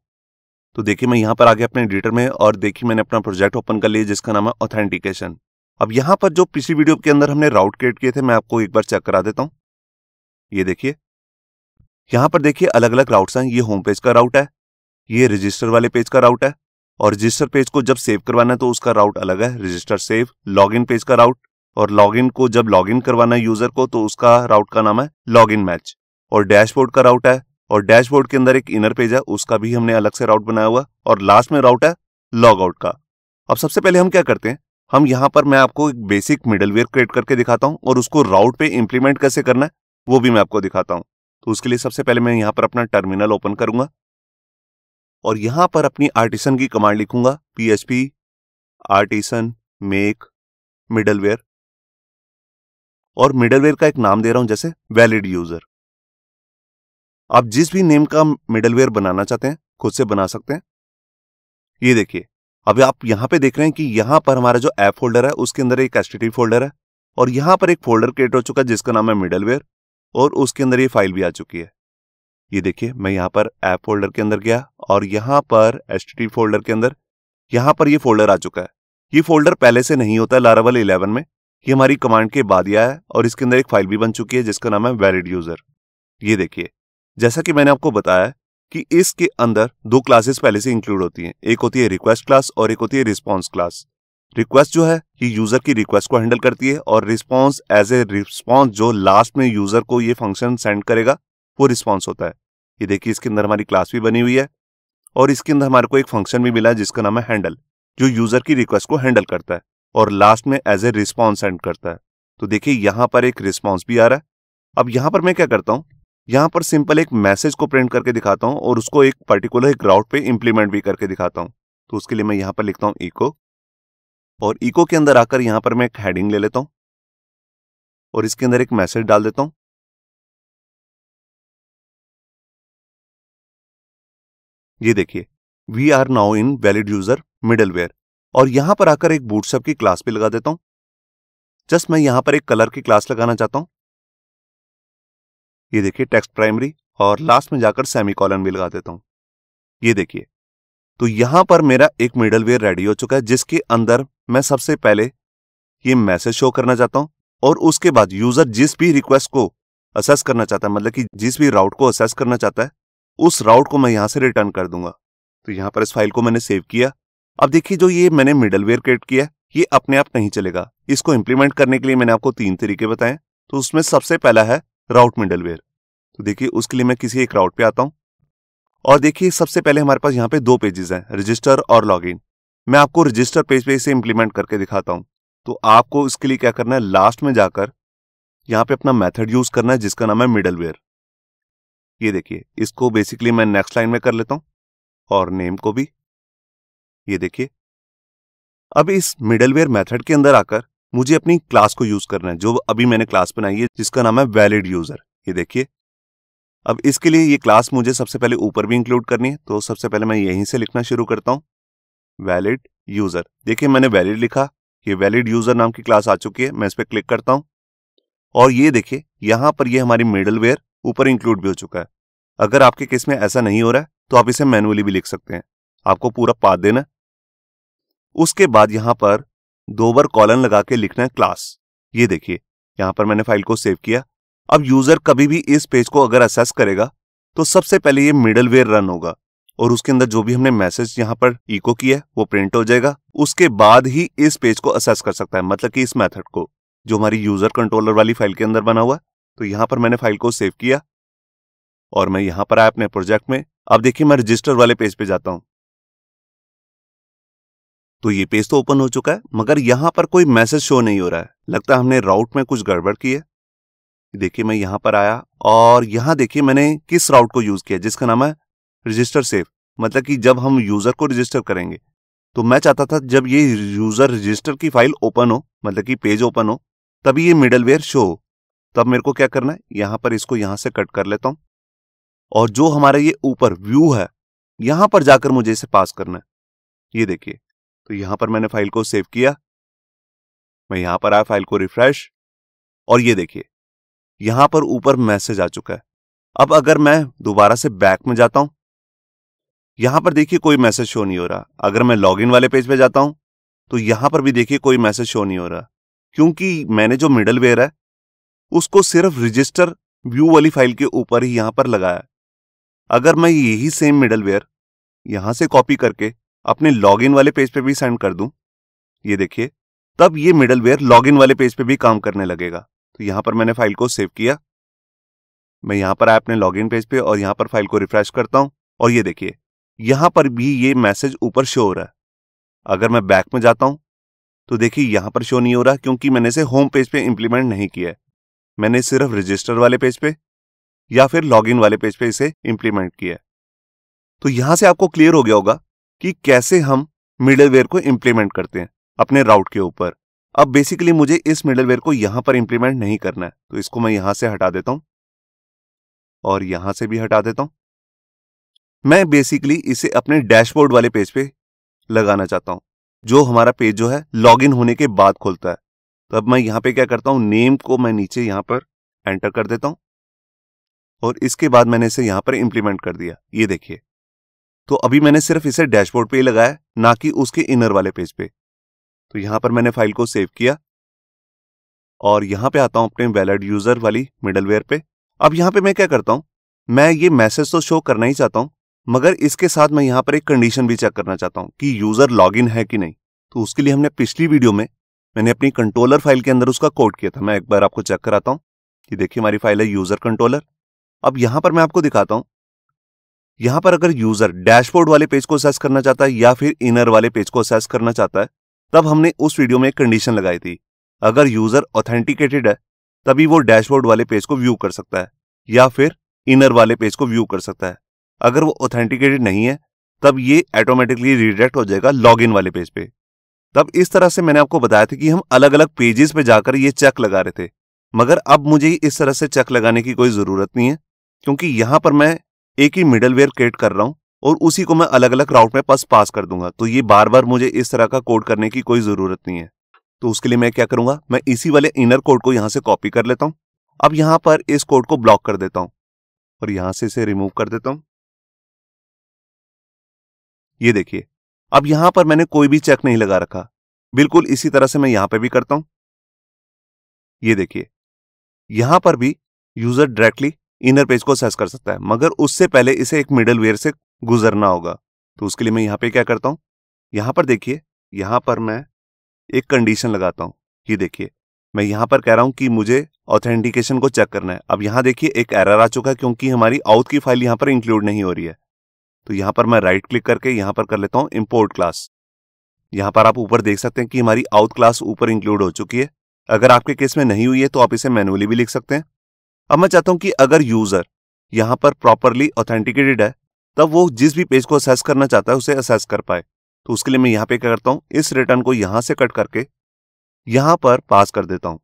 तो देखिए मैं यहां पर आगे अपने एडिटर में और देखिए मैंने अपना प्रोजेक्ट ओपन कर लिया जिसका नाम है ऑथेंटिकेशन अब यहां पर जो पिछली वीडियो के अंदर हमने राउट क्रिएट किए थे मैं आपको एक बार चेक करा देता हूं ये देखिए यहां पर देखिए अलग अलग राउट्स हैं ये होम पेज का राउट है ये रजिस्टर वाले पेज का राउट है और रजिस्टर पेज को जब सेव करवाना है तो उसका राउट अलग है रजिस्टर सेव लॉग पेज का राउट और लॉगिन को जब लॉगिन करवाना है यूजर को तो उसका राउट का नाम है लॉगिन मैच और डैशबोर्ड का राउट है और डैशबोर्ड के अंदर एक इनर पेज है उसका भी हमने अलग से राउट बनाया हुआ और लास्ट में राउट है लॉग आउट का अब सबसे पहले हम क्या करते हैं हम यहाँ पर मैं आपको एक बेसिक मिडलवेयर क्रिएट करके दिखाता हूँ और उसको राउट पे इम्प्लीमेंट कैसे करना है वो भी मैं आपको दिखाता हूँ तो उसके लिए सबसे पहले मैं यहाँ पर अपना टर्मिनल ओपन करूंगा और यहां पर अपनी आर्टिसन की कमांड लिखूंगा P H P artisan make middleware और मिडलवेयर का एक नाम दे रहा हूं जैसे वैलिड यूजर आप जिस भी नेम का मिडलवेयर बनाना चाहते हैं खुद से बना सकते हैं ये देखिए अभी आप यहां पे देख रहे हैं कि यहां पर हमारा जो ऐप फोल्डर है उसके अंदर एक एस फोल्डर है और यहां पर एक फोल्डर क्रिएट हो चुका है जिसका नाम है मिडलवेयर और उसके अंदर ये फाइल भी आ चुकी है ये देखिए मैं यहां पर ऐप फोल्डर के अंदर गया और यहां पर एस फोल्डर के अंदर यहां पर ये फोल्डर आ चुका है ये फोल्डर पहले से नहीं होता लारावल 11 में ये हमारी कमांड के बाद आया है और इसके अंदर एक फाइल भी बन चुकी है जिसका नाम है वैलिड यूजर ये देखिए जैसा कि मैंने आपको बताया कि इसके अंदर दो क्लासेस पहले से इंक्लूड होती हैं एक होती है रिक्वेस्ट क्लास और एक होती है रिस्पॉन्स क्लास रिक्वेस्ट जो है ये यूजर की रिक्वेस्ट को हैंडल करती है और रिस्पॉन्स एज ए रिस्पॉन्स जो लास्ट में यूजर को ये फंक्शन सेंड करेगा वो रिस्पॉन्स होता है ये देखिए इसके अंदर हमारी क्लास भी बनी हुई है और इसके अंदर हमारे को एक फंक्शन भी मिला है जिसका नाम है हैंडल जो यूजर की रिक्वेस्ट को हैंडल करता है और लास्ट में एज ए रिस्पॉन्स एंड करता है तो देखिए यहां पर एक रिस्पॉन्स भी आ रहा है अब यहां पर मैं क्या करता हूं यहां पर सिंपल एक मैसेज को प्रिंट करके दिखाता हूं और उसको एक पर्टिकुलर एक राउट पे इंप्लीमेंट भी करके दिखाता हूं तो उसके लिए मैं यहां पर लिखता हूं इको और इको के अंदर आकर यहां पर मैं एक हेडिंग ले लेता हूं और इसके अंदर एक मैसेज डाल देता हूं ये देखिए we are now in valid user middleware और यहां पर आकर एक बूटसअप की क्लास भी लगा देता हूं जस्ट मैं यहां पर एक कलर की क्लास लगाना चाहता हूं ये देखिए टेक्स्ट प्राइमरी और लास्ट में जाकर सेमी कॉलन भी लगा देता हूं ये देखिए तो यहां पर मेरा एक वेयर रेडी हो चुका है जिसके अंदर मैं सबसे पहले ये मैसेज शो करना चाहता हूं और उसके बाद यूजर जिस भी रिक्वेस्ट को असेस करना चाहता है मतलब कि जिस भी राउट को असेस करना चाहता है उस राउट को मैं यहां से रिटर्न कर दूंगा तो यहां पर इस फाइल को मैंने सेव किया अब देखिए जो ये मैंने मिडलवेयर क्रिएट किया ये अपने आप नहीं चलेगा इसको इंप्लीमेंट करने के लिए मैंने आपको तीन तरीके बताए तो उसमें सबसे पहला है राउट मिडलवेयर तो देखिए उसके लिए मैं किसी एक राउट पे आता हूँ और देखिए सबसे पहले हमारे पास यहाँ पे दो पेजेस हैं रजिस्टर और लॉगिन मैं आपको रजिस्टर पेज पे इसे इंप्लीमेंट करके दिखाता हूँ तो आपको इसके लिए क्या करना है लास्ट में जाकर यहाँ पे अपना मेथड यूज करना है जिसका नाम है मिडलवेयर ये देखिए इसको बेसिकली मैं नेक्स्ट लाइन में कर लेता हूँ और नेम को भी ये देखिए अब इस मिडलवेयर मेथड के अंदर आकर मुझे अपनी क्लास को यूज करना है जो अभी मैंने क्लास बनाई है जिसका नाम है वैलिड यूजर ये देखिए अब इसके लिए ये क्लास मुझे सबसे पहले ऊपर भी इंक्लूड करनी है तो सबसे पहले मैं यहीं से लिखना शुरू करता हूँ वैलिड यूजर देखिए मैंने वैलिड लिखा ये वैलिड यूजर नाम की क्लास आ चुकी है मैं इस पर क्लिक करता हूँ और ये देखिए यहाँ पर ये हमारी मिडलवेयर ऊपर इंक्लूड भी हो चुका है अगर आपके केस में ऐसा नहीं हो रहा है तो आप इसे मैनुअली भी लिख सकते हैं आपको पूरा पाथ देना उसके बाद यहां पर दो बार कॉलन लगा के लिखना है क्लास ये देखिए यहां पर मैंने फाइल को सेव किया अब यूजर कभी भी इस पेज को अगर असेस करेगा तो सबसे पहले ये मिडलवेयर रन होगा और उसके अंदर जो भी हमने मैसेज यहाँ पर इको किया है वो प्रिंट हो जाएगा उसके बाद ही इस पेज को असेस कर सकता है मतलब कि इस मेथड को जो हमारी यूजर कंट्रोलर वाली फाइल के अंदर बना हुआ है तो यहां पर मैंने फाइल को सेव किया और मैं यहां पर आया अपने प्रोजेक्ट में अब देखिए मैं रजिस्टर वाले पेज पे जाता हूँ तो ये पेज तो ओपन हो चुका है मगर यहां पर कोई मैसेज शो नहीं हो रहा है लगता है हमने राउट में कुछ गड़बड़ की है देखिए मैं यहां पर आया और यहां देखिए मैंने किस राउट को यूज़ किया जिसका नाम है रजिस्टर सेव मतलब कि जब हम यूज़र को रजिस्टर करेंगे तो मैं चाहता था जब ये यूज़र रजिस्टर की फाइल ओपन हो मतलब कि पेज ओपन हो तभी ये मिडलवेयर शो हो तब मेरे को क्या करना है यहां पर इसको यहां से कट कर लेता हूं और जो हमारा ये ऊपर व्यू है यहां पर जाकर मुझे इसे पास करना है ये देखिए तो यहां पर मैंने फाइल को सेव किया मैं यहां पर आया फाइल को रिफ्रेश और ये देखिए यहां पर ऊपर मैसेज आ चुका है अब अगर मैं दोबारा से बैक में जाता हूं यहां पर देखिए कोई मैसेज शो नहीं हो रहा अगर मैं लॉगिन वाले पेज पे जाता हूं तो यहां पर भी देखिए कोई मैसेज शो नहीं हो रहा क्योंकि मैंने जो मिडल वेयर है उसको सिर्फ रजिस्टर व्यू वाली फाइल के ऊपर ही यहां पर लगाया अगर मैं यही सेम मिडल वेयर यहां से कॉपी करके अपने लॉगिन वाले पेज पे भी सेंड कर दूं ये देखिए तब ये मिडलवेयर लॉगिन वाले पेज पे भी काम करने लगेगा तो यहां पर मैंने फाइल को सेव किया मैं यहां पर अपने लॉगिन पेज पे और यहां पर फाइल को रिफ्रेश करता हूं और ये देखिए यहां पर भी ये मैसेज ऊपर शो हो रहा है अगर मैं बैक में जाता हूं तो देखिए यहां पर शो नहीं हो रहा क्योंकि मैंने इसे होम पेज पे इंप्लीमेंट नहीं किया है मैंने सिर्फ रजिस्टर वाले पेज पे या फिर लॉगिन वाले पेज पे इसे इंप्लीमेंट किया है तो यहां से आपको क्लियर हो गया होगा कि कैसे हम मिडलवेयर को इम्प्लीमेंट करते हैं अपने राउट के ऊपर अब बेसिकली मुझे इस मिडलवेयर को यहां पर इंप्लीमेंट नहीं करना है तो इसको मैं यहां से हटा देता हूं और यहां से भी हटा देता हूं मैं बेसिकली इसे अपने डैशबोर्ड वाले पेज पे लगाना चाहता हूं जो हमारा पेज जो है लॉगिन होने के बाद खोलता है तो अब मैं यहां पे क्या करता हूं नेम को मैं नीचे यहां पर एंटर कर देता हूं और इसके बाद मैंने इसे यहां पर इंप्लीमेंट कर दिया ये देखिए तो अभी मैंने सिर्फ इसे डैशबोर्ड पे ही लगाया ना कि उसके इनर वाले पेज पे तो यहां पर मैंने फाइल को सेव किया और यहां पे आता हूं अपने वैलिड यूजर वाली मिडलवेयर पे अब यहां पे मैं क्या करता हूं मैं ये मैसेज तो शो करना ही चाहता हूं मगर इसके साथ मैं यहां पर एक कंडीशन भी चेक करना चाहता हूं कि यूजर लॉग है कि नहीं तो उसके लिए हमने पिछली वीडियो में मैंने अपनी कंट्रोलर फाइल के अंदर उसका कोड किया था मैं एक बार आपको चेक कराता हूं कि देखिए हमारी फाइल है यूजर कंट्रोलर अब यहां पर मैं आपको दिखाता हूं यहां पर अगर यूजर डैशबोर्ड वाले पेज को सर्च करना चाहता है या फिर इनर वाले पेज को सर्च करना चाहता है तब हमने उस वीडियो में कंडीशन लगाई थी अगर यूजर ऑथेंटिकेटेड है तभी वो डैशबोर्ड वाले पेज को व्यू कर सकता है या फिर इनर वाले पेज को व्यू कर सकता है अगर वो ऑथेंटिकेटेड नहीं है तब ये ऑटोमेटिकली रिडेक्ट हो जाएगा लॉगिन वाले पेज पे तब इस तरह से मैंने आपको बताया था कि हम अलग अलग पेजेस पे जाकर ये चेक लगा रहे थे मगर अब मुझे इस तरह से चेक लगाने की कोई जरूरत नहीं है क्योंकि यहां पर मैं एक ही मिडलवेयर क्रिएट कर रहा हूं और उसी को मैं अलग अलग राउट में पास पास कर दूंगा तो ये बार बार मुझे इस तरह का कोड करने की कोई जरूरत नहीं है तो उसके लिए मैं क्या करूंगा मैं इसी वाले इनर कोड को यहां से कॉपी कर लेता हूं अब यहां पर इस कोड को ब्लॉक कर देता हूं और यहां से इसे रिमूव कर देता हूं ये देखिए अब यहां पर मैंने कोई भी चेक नहीं लगा रखा बिल्कुल इसी तरह से मैं यहां पर भी करता हूं ये देखिए यहां पर भी यूजर डायरेक्टली इनर पेज को सेस कर सकता है मगर उससे पहले इसे एक मिडल वेयर से गुजरना होगा तो उसके लिए मैं यहाँ पे क्या करता हूँ यहाँ पर देखिए यहाँ पर मैं एक कंडीशन लगाता हूँ ये देखिए मैं यहाँ पर कह रहा हूँ कि मुझे ऑथेंटिकेशन को चेक करना है अब यहाँ देखिए एक एरर आ चुका है क्योंकि हमारी आउट की फाइल यहाँ पर इंक्लूड नहीं हो रही है तो यहाँ पर मैं राइट क्लिक करके यहाँ पर कर लेता हूँ इम्पोर्ट क्लास यहाँ पर आप ऊपर देख सकते हैं कि हमारी आउट क्लास ऊपर इंक्लूड हो चुकी है अगर आपके केस में नहीं हुई है तो आप इसे मैनुअली भी लिख सकते हैं अब मैं चाहता हूं कि अगर यूजर यहां पर प्रॉपरली ऑथेंटिकेटेड है तब वो जिस भी पेज को असेस करना चाहता है उसे असेस कर पाए तो उसके लिए मैं यहां पे क्या करता हूं इस रिटर्न को यहां से कट करके यहां पर पास कर देता हूं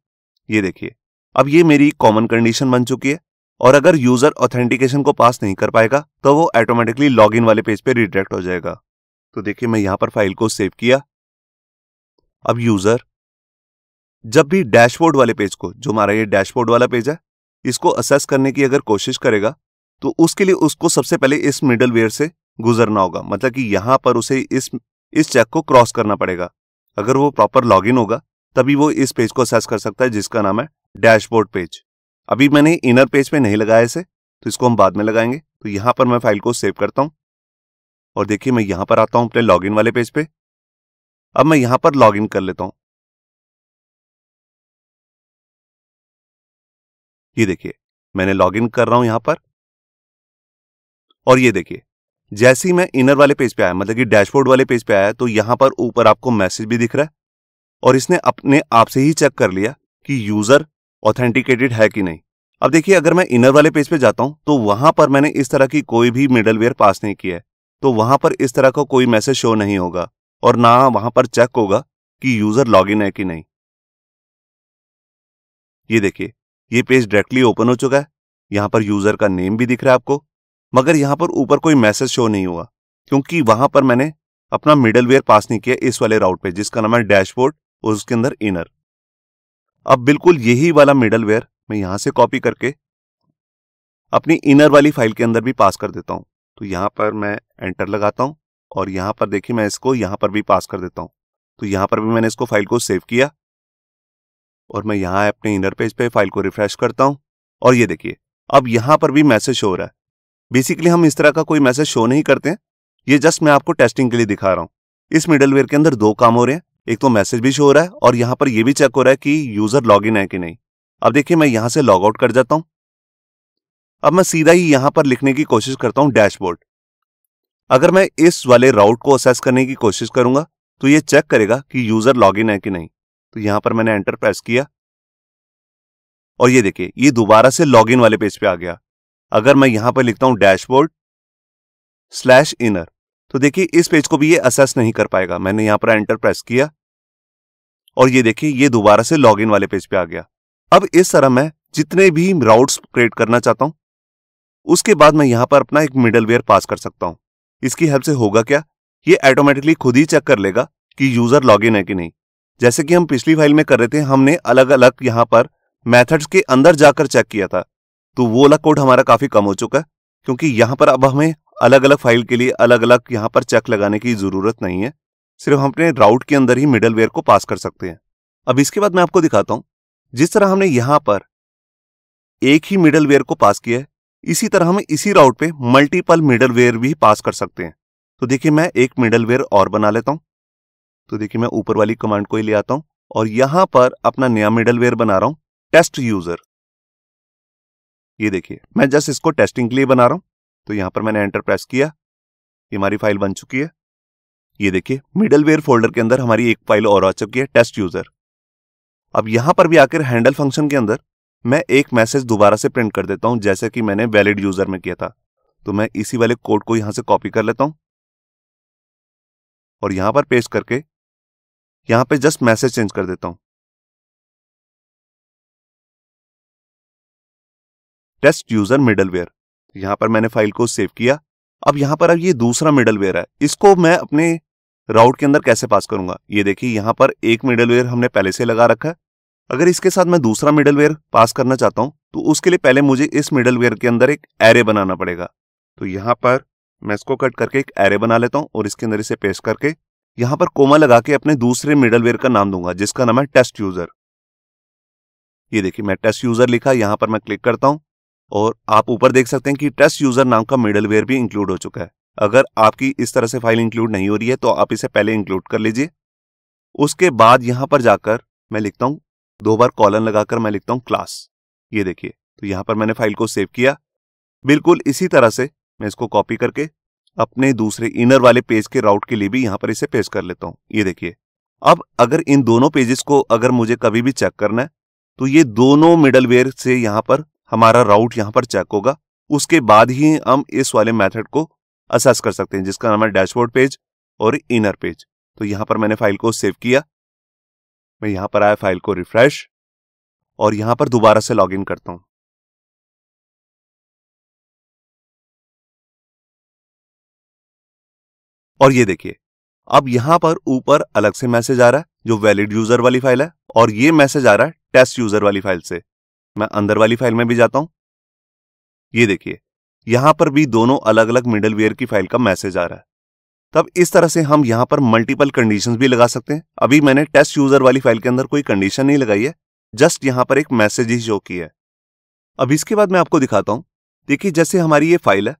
ये देखिए अब ये मेरी कॉमन कंडीशन बन चुकी है और अगर यूजर ऑथेंटिकेशन को पास नहीं कर पाएगा तो वो ऑटोमेटिकली लॉगिन वाले पेज पे रिडायरेक्ट हो जाएगा तो देखिए मैं यहां पर फाइल को सेव किया अब यूजर जब भी डैशबोर्ड वाले पेज को जो हमारा ये डैशबोर्ड वाला पेज है इसको असेस करने की अगर कोशिश करेगा तो उसके लिए उसको सबसे पहले इस मिडल वेयर से गुजरना होगा मतलब कि यहाँ पर उसे इस इस चेक को क्रॉस करना पड़ेगा अगर वो प्रॉपर लॉग होगा तभी वो इस पेज को असेस कर सकता है जिसका नाम है डैशबोर्ड पेज अभी मैंने इनर पेज पे नहीं लगाया इसे तो इसको हम बाद में लगाएंगे तो यहाँ पर मैं फाइल को सेव करता हूँ और देखिए मैं यहाँ पर आता हूँ अपने लॉगिन वाले पेज पे अब मैं यहाँ पर लॉगिन कर लेता हूँ ये देखिए मैंने लॉग इन कर रहा हूं यहां पर और ये देखिए जैसे ही मैं इनर वाले पेज पे आया मतलब कि डैशबोर्ड वाले पेज पे आया तो यहां पर ऊपर आपको मैसेज भी दिख रहा है और इसने अपने आप से ही चेक कर लिया कि यूजर ऑथेंटिकेटेड है कि नहीं अब देखिए अगर मैं इनर वाले पेज पे जाता हूं तो वहां पर मैंने इस तरह की कोई भी मिडल पास नहीं किया है तो वहां पर इस तरह का को कोई मैसेज शो नहीं होगा और ना वहां पर चेक होगा कि यूजर लॉग है कि नहीं ये देखिए ये पेज डायरेक्टली ओपन हो चुका है यहाँ पर यूजर का नेम भी दिख रहा है आपको मगर यहाँ पर ऊपर कोई मैसेज शो नहीं हुआ क्योंकि वहां पर मैंने अपना मिडल वेयर पास नहीं किया इस वाले राउट पे जिसका नाम है डैशबोर्ड और उसके अंदर इनर अब बिल्कुल यही वाला मिडल वेयर मैं यहां से कॉपी करके अपनी इनर वाली फाइल के अंदर भी पास कर देता हूं तो यहां पर मैं एंटर लगाता हूं और यहां पर देखिए मैं इसको यहां पर भी पास कर देता हूं तो यहां पर भी मैंने इसको फाइल को सेव किया और मैं यहाँ अपने इनर पेज पे फाइल को रिफ्रेश करता हूँ और ये देखिए अब यहाँ पर भी मैसेज शो हो रहा है बेसिकली हम इस तरह का कोई मैसेज शो नहीं करते हैं ये जस्ट मैं आपको टेस्टिंग के लिए दिखा रहा हूँ इस मिडलवेयर के अंदर दो काम हो रहे हैं एक तो मैसेज भी शो हो रहा है और यहाँ पर यह भी चेक हो रहा है कि यूजर लॉग है कि नहीं अब देखिए मैं यहाँ से लॉग आउट कर जाता हूँ अब मैं सीधा ही यहाँ पर लिखने की कोशिश करता हूँ डैशबोर्ड अगर मैं इस वाले राउट को असेस करने की कोशिश करूंगा तो ये चेक करेगा कि यूजर लॉग है कि नहीं तो यहां पर मैंने एंटर प्रेस किया और ये देखिए ये दोबारा से लॉगिन वाले पेज पे आ गया अगर मैं यहां पर लिखता हूं डैशबोर्ड स्लैश इनर तो देखिए इस पेज को भी ये असेस नहीं कर पाएगा मैंने यहां पर एंटर प्रेस किया और ये देखिए ये दोबारा से लॉगिन वाले पेज पे आ गया अब इस तरह मैं जितने भी राउट्स क्रिएट करना चाहता हूं उसके बाद मैं यहां पर अपना एक मिडलवेयर पास कर सकता हूं इसकी हेल्प से होगा क्या ये ऑटोमेटिकली खुद ही चेक कर लेगा कि यूजर लॉगिन है कि नहीं जैसे कि हम पिछली फाइल में कर रहे थे हमने अलग अलग यहाँ पर मैथड्स के अंदर जाकर चेक किया था तो वो अलग कोड हमारा काफी कम हो चुका है क्योंकि यहाँ पर अब हमें अलग अलग फाइल के लिए अलग अलग यहाँ पर चेक लगाने की जरूरत नहीं है सिर्फ हम अपने राउट के अंदर ही मिडल को पास कर सकते हैं अब इसके बाद मैं आपको दिखाता हूं जिस तरह हमने यहां पर एक ही मिडल को पास किया है इसी तरह हम इसी राउट पे मल्टीपल मिडल भी पास कर सकते हैं तो देखिए मैं एक मिडल और बना लेता हूं तो देखिए मैं ऊपर वाली कमांड को ही ले आता हूं और यहां पर अपना नया मिडलवेयर बना रहा हूं टेस्ट यूजर ये देखिए मैं जस्ट इसको टेस्टिंग के लिए बना रहा हूं तो यहां पर मैंने एंटर प्रेस किया ये हमारी फाइल बन चुकी है ये देखिए मिडलवेयर फोल्डर के अंदर हमारी एक फाइल और आ चुकी है टेस्ट यूजर अब यहां पर भी आकर हैंडल फंक्शन के अंदर मैं एक मैसेज दोबारा से प्रिंट कर देता हूं जैसे कि मैंने वैलिड यूजर में किया था तो मैं इसी वाले कोड को यहां से कॉपी कर लेता हूं और यहां पर पेस्ट करके यहां पे जस्ट मैसेज चेंज कर देता हूँ टेस्ट यूजर मिडलवेयर यहां पर मैंने फाइल को सेव किया अब यहां पर अब ये दूसरा मिडलवेयर है इसको मैं अपने राउट के अंदर कैसे पास करूंगा ये देखिए यहां पर एक मिडलवेयर हमने पहले से लगा रखा है अगर इसके साथ मैं दूसरा मिडलवेयर पास करना चाहता हूं तो उसके लिए पहले मुझे इस मिडलवेयर के अंदर एक एरे बनाना पड़ेगा तो यहां पर मैं इसको कट करके एक एरे बना लेता हूँ और इसके अंदर इसे पेस्ट करके यहां पर कोमा लगा के अपने दूसरे मिडलवेयर का नाम दूंगा जिसका नाम है टेस्ट यूजर ये देखिए मैं टेस्ट यूजर लिखा यहां पर मैं क्लिक करता हूं और आप ऊपर देख सकते हैं कि टेस्ट यूजर नाम का मिडलवेयर भी इंक्लूड हो चुका है अगर आपकी इस तरह से फाइल इंक्लूड नहीं हो रही है तो आप इसे पहले इंक्लूड कर लीजिए उसके बाद यहां पर जाकर मैं लिखता हूं दो बार कॉलन लगाकर मैं लिखता हूं क्लास ये देखिए तो यहां पर मैंने फाइल को सेव किया बिल्कुल इसी तरह से मैं इसको कॉपी करके अपने दूसरे इनर वाले पेज के राउट के लिए भी यहां पर इसे पेश कर लेता हूं ये देखिए अब अगर इन दोनों पेजेस को अगर मुझे कभी भी चेक करना है तो ये दोनों मिडल से यहां पर हमारा राउट यहां पर चेक होगा उसके बाद ही हम इस वाले मेथड को असेस कर सकते हैं जिसका नाम है डैशबोर्ड पेज और इनर पेज तो यहां पर मैंने फाइल को सेव किया मैं यहां पर आया फाइल को रिफ्रेश और यहां पर दोबारा से लॉगिन करता हूं और ये देखिए अब यहां पर ऊपर अलग से मैसेज आ रहा है जो वैलिड यूजर वाली फाइल है और ये मैसेज आ रहा है टेस्ट यूजर वाली फाइल से मैं अंदर वाली फाइल में भी जाता हूं ये देखिए यहां पर भी दोनों अलग अलग मिडलवेयर की फाइल का मैसेज आ रहा है तब इस तरह से हम यहां पर मल्टीपल कंडीशंस भी लगा सकते हैं अभी मैंने टेस्ट यूजर वाली फाइल के अंदर कोई कंडीशन नहीं लगाई है जस्ट यहां पर एक मैसेज ही शो किया है अब इसके बाद मैं आपको दिखाता हूं देखिए जैसे हमारी ये फाइल है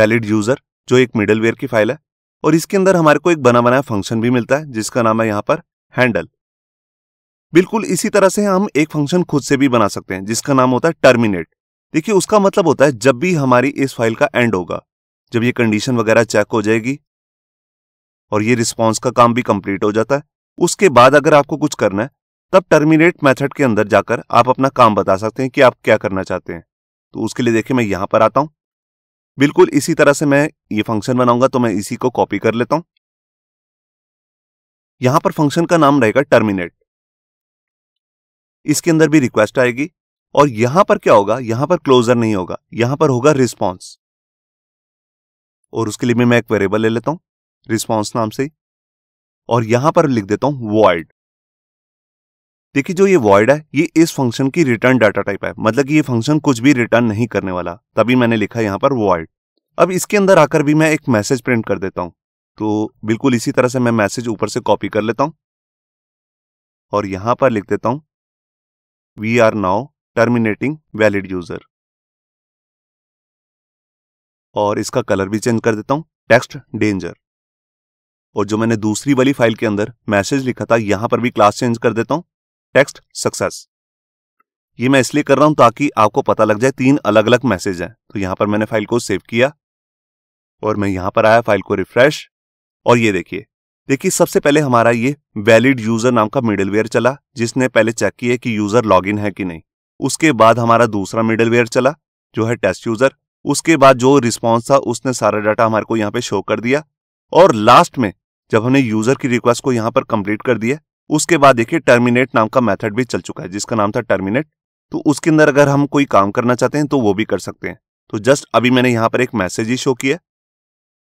वैलिड यूजर जो एक मिडल की फाइल है और इसके अंदर हमारे को एक बना बनाया फंक्शन भी मिलता है जिसका नाम है यहां पर हैंडल बिल्कुल इसी तरह से हम एक फंक्शन खुद से भी बना सकते हैं जिसका नाम होता है टर्मिनेट देखिए उसका मतलब होता है जब भी हमारी इस फाइल का एंड होगा जब ये कंडीशन वगैरह चेक हो जाएगी और ये रिस्पॉन्स का काम भी कंप्लीट हो जाता है उसके बाद अगर आपको कुछ करना है तब टर्मिनेट मेथड के अंदर जाकर आप अपना काम बता सकते हैं कि आप क्या करना चाहते हैं तो उसके लिए देखिए मैं यहां पर आता हूं बिल्कुल इसी तरह से मैं ये फंक्शन बनाऊंगा तो मैं इसी को कॉपी कर लेता हूं यहां पर फंक्शन का नाम रहेगा टर्मिनेट इसके अंदर भी रिक्वेस्ट आएगी और यहां पर क्या होगा यहां पर क्लोजर नहीं होगा यहां पर होगा रिस्पॉन्स और उसके लिए भी मैं एक वेरिएबल ले लेता हूं रिस्पॉन्स नाम से और यहां पर लिख देता हूं वॉइड देखिए जो ये वॉइड है ये इस फंक्शन की रिटर्न डाटा टाइप है मतलब कि ये फंक्शन कुछ भी रिटर्न नहीं करने वाला तभी मैंने लिखा यहाँ पर वॉइड अब इसके अंदर आकर भी मैं एक मैसेज प्रिंट कर देता हूँ तो बिल्कुल इसी तरह से मैं मैसेज ऊपर से कॉपी कर लेता हूँ और यहाँ पर लिख देता हूँ we are now terminating valid user और इसका कलर भी चेंज कर देता हूँ टेक्स्ट डेंजर और जो मैंने दूसरी वाली फाइल के अंदर मैसेज लिखा था यहां पर भी क्लास चेंज कर देता हूँ टेक्स्ट सक्सेस ये मैं इसलिए कर रहा हूं ताकि आपको पता लग जाए तीन अलग अलग मैसेज हैं तो यहां पर मैंने फाइल को सेव किया और मैं यहां पर आया फाइल को रिफ्रेश और ये देखिए देखिए सबसे पहले हमारा ये वैलिड यूजर नाम का मिडलवेयर चला जिसने पहले चेक किया कि यूजर लॉग है कि नहीं उसके बाद हमारा दूसरा मिडलवेयर चला जो है टेस्ट यूजर उसके बाद जो रिस्पॉन्स था उसने सारा डाटा हमारे को यहाँ पे शो कर दिया और लास्ट में जब हमने यूजर की रिक्वेस्ट को यहाँ पर कंप्लीट कर दिया उसके बाद देखिए टर्मिनेट नाम का मेथड भी चल चुका है जिसका नाम था टर्मिनेट तो उसके अंदर अगर हम कोई काम करना चाहते हैं तो वो भी कर सकते हैं तो जस्ट अभी मैंने यहाँ पर एक मैसेज ही शो किया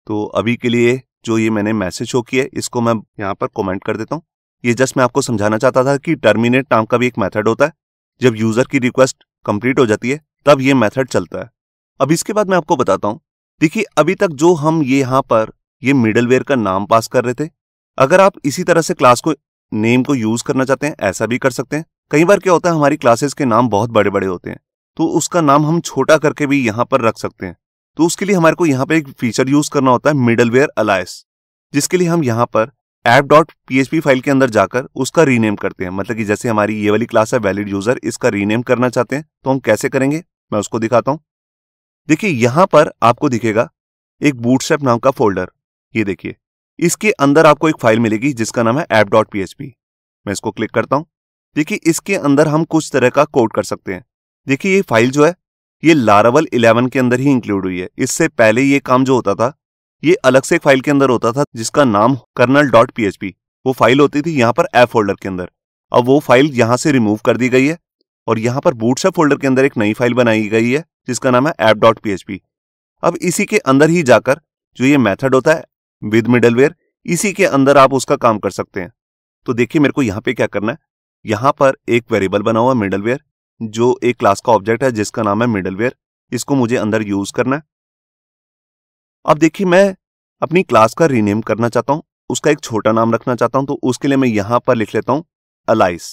तो अभी के लिए जो ये मैंने मैसेज शो किया इसको मैं यहाँ पर कॉमेंट कर देता हूँ ये जस्ट मैं आपको समझाना चाहता था कि टर्मिनेट नाम का भी एक मैथड होता है जब यूजर की रिक्वेस्ट कंप्लीट हो जाती है तब ये मैथड चलता है अब इसके बाद मैं आपको बताता हूँ देखिए अभी तक जो हम ये यहाँ पर ये मिडलवेयर का नाम पास कर रहे थे अगर आप इसी तरह से क्लास को नेम को यूज करना चाहते हैं ऐसा भी कर सकते हैं कई बार क्या होता है हमारी क्लासेस के नाम बहुत बड़े बड़े होते हैं तो उसका नाम हम छोटा करके भी यहाँ पर रख सकते हैं तो उसके लिए हमारे को यहाँ पर एक फीचर यूज करना होता है मिडलवेयर अलायस जिसके लिए हम यहाँ पर एप डॉट पी फाइल के अंदर जाकर उसका रीनेम करते हैं मतलब कि जैसे हमारी ये वाली क्लास है वैलिड यूजर इसका रीनेम करना चाहते हैं तो हम कैसे करेंगे मैं उसको दिखाता हूँ देखिए यहाँ पर आपको दिखेगा एक बूटसेप नाम का फोल्डर ये देखिए इसके अंदर आपको एक फाइल मिलेगी जिसका नाम है एप डॉट पी मैं इसको क्लिक करता हूँ देखिए इसके अंदर हम कुछ तरह का कोड कर सकते हैं देखिए ये फाइल जो है ये लारावल 11 के अंदर ही इंक्लूड हुई है इससे पहले ये काम जो होता था ये अलग से एक फाइल के अंदर होता था जिसका नाम कर्नल डॉट पी वो फाइल होती थी यहाँ पर एप फोल्डर के अंदर अब वो फाइल यहाँ से रिमूव कर दी गई है और यहाँ पर बूटसेप फोल्डर के अंदर एक नई फाइल बनाई गई है जिसका नाम है एप डॉट पी अब इसी के अंदर ही जाकर जो ये मेथड होता है विद मिडलवेयर इसी के अंदर आप उसका काम कर सकते हैं तो देखिए मेरे को यहाँ पे क्या करना है यहाँ पर एक वेरिएबल बना हुआ मिडलवेयर जो एक क्लास का ऑब्जेक्ट है जिसका नाम है मिडलवेयर इसको मुझे अंदर यूज करना है अब देखिए मैं अपनी क्लास का रीनेम करना चाहता हूँ उसका एक छोटा नाम रखना चाहता हूँ तो उसके लिए मैं यहाँ पर लिख लेता हूँ अलाइस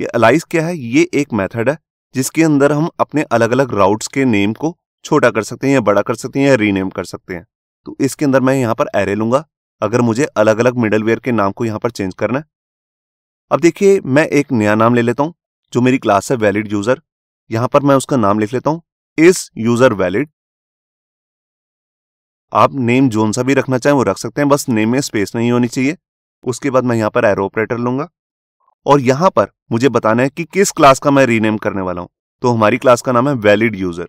ये अलाइस क्या है ये एक मेथड है जिसके अंदर हम अपने अलग अलग राउट्स के नेम को छोटा कर सकते हैं या बड़ा कर सकते हैं या रीनेम कर सकते हैं तो इसके अंदर मैं यहाँ पर एरे लूंगा अगर मुझे अलग अलग मिडलवेयर के नाम को यहाँ पर चेंज करना है अब देखिए मैं एक नया नाम ले लेता हूँ जो मेरी क्लास है वैलिड यूजर यहाँ पर मैं उसका नाम लिख लेता हूँ इस यूजर वैलिड आप नेम जोन सा भी रखना चाहें वो रख सकते हैं बस नेम में स्पेस नहीं होनी चाहिए उसके बाद मैं यहाँ पर एरो ऑपरेटर लूंगा और यहाँ पर मुझे बताना है कि किस क्लास का मैं रीनेम करने वाला हूं तो हमारी क्लास का नाम है वैलिड यूजर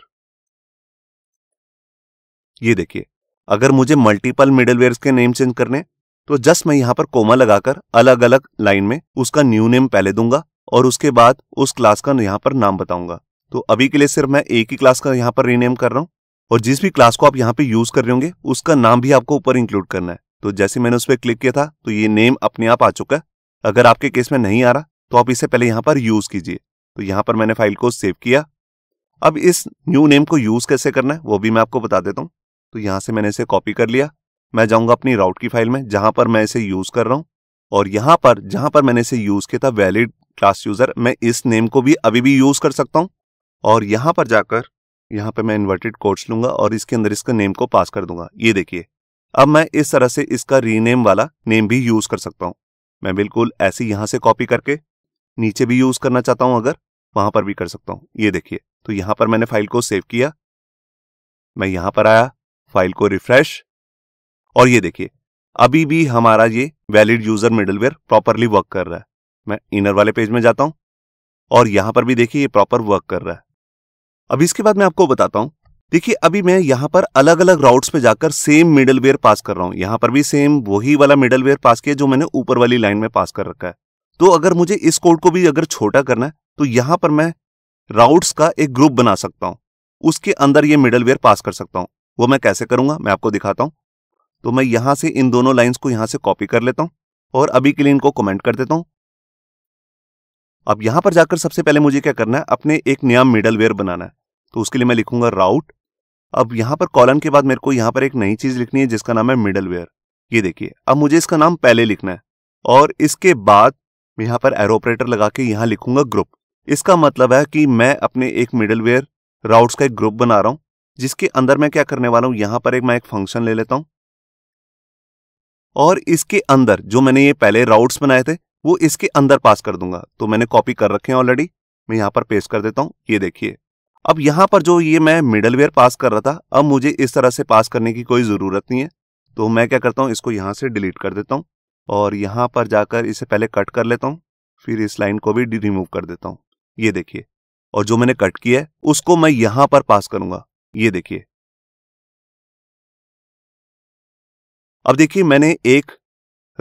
ये देखिए अगर मुझे मल्टीपल मिडल के नेम चेंज करने तो जस्ट मैं यहाँ पर कोमा लगाकर अलग अलग लाइन में उसका न्यू नेम पहले दूंगा और उसके बाद उस क्लास का यहाँ पर नाम बताऊंगा तो अभी के लिए सिर्फ मैं एक ही क्लास का यहाँ पर रीनेम कर रहा हूँ और जिस भी क्लास को आप यहाँ पे यूज कर रहे होंगे उसका नाम भी आपको ऊपर इंक्लूड करना है तो जैसे मैंने उस पर क्लिक किया था तो ये नेम अपने आप आ चुका है अगर आपके केस में नहीं आ रहा तो आप इसे पहले यहाँ पर यूज कीजिए तो यहाँ पर मैंने फाइल को सेव किया अब इस न्यू नेम को यूज कैसे करना है वो भी मैं आपको बता देता हूँ तो यहां से मैंने इसे कॉपी कर लिया मैं जाऊंगा अपनी राउट की फाइल में जहां पर मैं इसे यूज़ कर रहा हूं और यहां पर जहां पर मैंने इसे यूज़ किया था वैलिड क्लास यूज़र मैं इस नेम को भी अभी भी यूज़ कर सकता हूं और यहां पर जाकर यहां पर मैं इन्वर्टेड कोर्स लूंगा और इसके अंदर इसका नेम को पास कर दूंगा ये देखिए अब मैं इस तरह से इसका रीनेम वाला नेम भी यूज़ कर सकता हूं मैं बिल्कुल ऐसे यहां से कॉपी करके नीचे भी यूज़ करना चाहता हूं अगर वहां पर भी कर सकता हूं ये देखिए तो यहां पर मैंने फाइल को सेव किया मैं यहां पर आया फाइल को रिफ्रेश और ये देखिए अभी भी हमारा ये valid user middleware properly work कर रहा है मैं इनर वाले पेज में जाता हूं और यहां पर भी देखिए ये प्रॉपर वर्क कर रहा है अब इसके बाद मैं आपको बताता हूं देखिए अभी मैं यहां पर अलग अलग राउट्स पे जाकर सेम मिडलवेयर पास कर रहा हूं यहां पर भी सेम वही वाला मिडलवेयर पास किया जो मैंने ऊपर वाली लाइन में पास कर रखा है तो अगर मुझे इस कोड को भी अगर छोटा करना है तो यहां पर मैं राउट्स का एक ग्रुप बना सकता हूं उसके अंदर ये मिडलवेयर पास कर सकता हूं वो मैं कैसे करूंगा मैं आपको दिखाता हूं तो मैं यहां से इन दोनों लाइंस को यहां से कॉपी कर लेता हूं और अभी के लिए इनको कमेंट कर देता हूं अब यहां पर जाकर सबसे पहले मुझे क्या करना है अपने एक नया मिडल वेयर बनाना है तो उसके लिए मैं लिखूंगा राउट अब यहां पर कॉलन के बाद मेरे को यहां पर एक नई चीज लिखनी है जिसका नाम है मिडल वेयर ये देखिए अब मुझे इसका नाम पहले लिखना है और इसके बाद यहां पर एरोपरेटर लगा के यहां लिखूंगा ग्रुप इसका मतलब है कि मैं अपने एक मिडल वेयर राउट्स का एक ग्रुप बना रहा हूं जिसके अंदर मैं क्या करने वाला हूं यहां पर एक मैं एक फंक्शन ले लेता हूं और इसके अंदर जो मैंने ये पहले राउट्स बनाए थे वो इसके अंदर पास कर दूंगा तो मैंने कॉपी कर रखे हैं ऑलरेडी मैं यहां पर पेस्ट कर देता हूं ये देखिए अब यहां पर जो ये मैं मिडलवेयर पास कर रहा था अब मुझे इस तरह से पास करने की कोई जरूरत नहीं है तो मैं क्या करता हूं इसको यहां से डिलीट कर देता हूं और यहां पर जाकर इसे पहले कट कर लेता हूं फिर इस लाइन को भी रिमूव कर देता हूं ये देखिए और जो मैंने कट किया है उसको मैं यहां पर पास करूंगा ये देखिए अब देखिए मैंने एक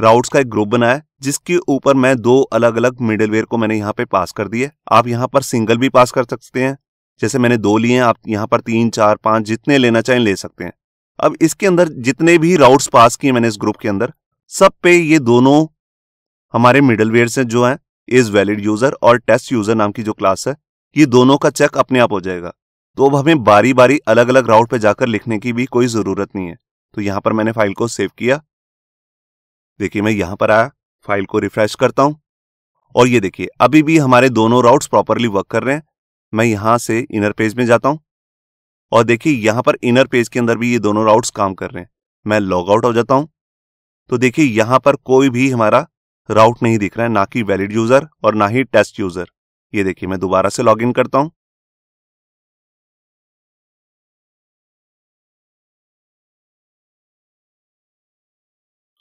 राउट्स का एक ग्रुप बनाया जिसके ऊपर मैं दो अलग अलग मिडलवेयर को मैंने यहां पे पास कर दिए आप यहां पर सिंगल भी पास कर सकते हैं जैसे मैंने दो लिए हैं आप यहां पर तीन चार पांच जितने लेना चाहें ले सकते हैं अब इसके अंदर जितने भी राउट्स पास किए मैंने इस ग्रुप के अंदर सब पे ये दोनों हमारे मिडलवेयर से जो है इज वैलिड यूजर और टेस्ट यूजर नाम की जो क्लास है ये दोनों का चेक अपने आप हो जाएगा तो अब हमें बारी बारी अलग अलग राउट पे जाकर लिखने की भी कोई जरूरत नहीं है तो यहां पर मैंने फाइल को सेव किया देखिए मैं यहां पर आया फाइल को रिफ्रेश करता हूं और ये देखिए अभी भी हमारे दोनों राउट्स प्रॉपरली वर्क कर रहे हैं मैं यहां से इनर पेज में जाता हूं और देखिए यहां पर इनर पेज के अंदर भी ये दोनों राउट्स काम कर रहे हैं मैं लॉग आउट हो जाता हूं तो देखिए यहां पर कोई भी हमारा राउट नहीं दिख रहा है ना कि वैलिड यूजर और ना ही टेस्ट यूजर ये देखिए मैं दोबारा से लॉग इन करता हूं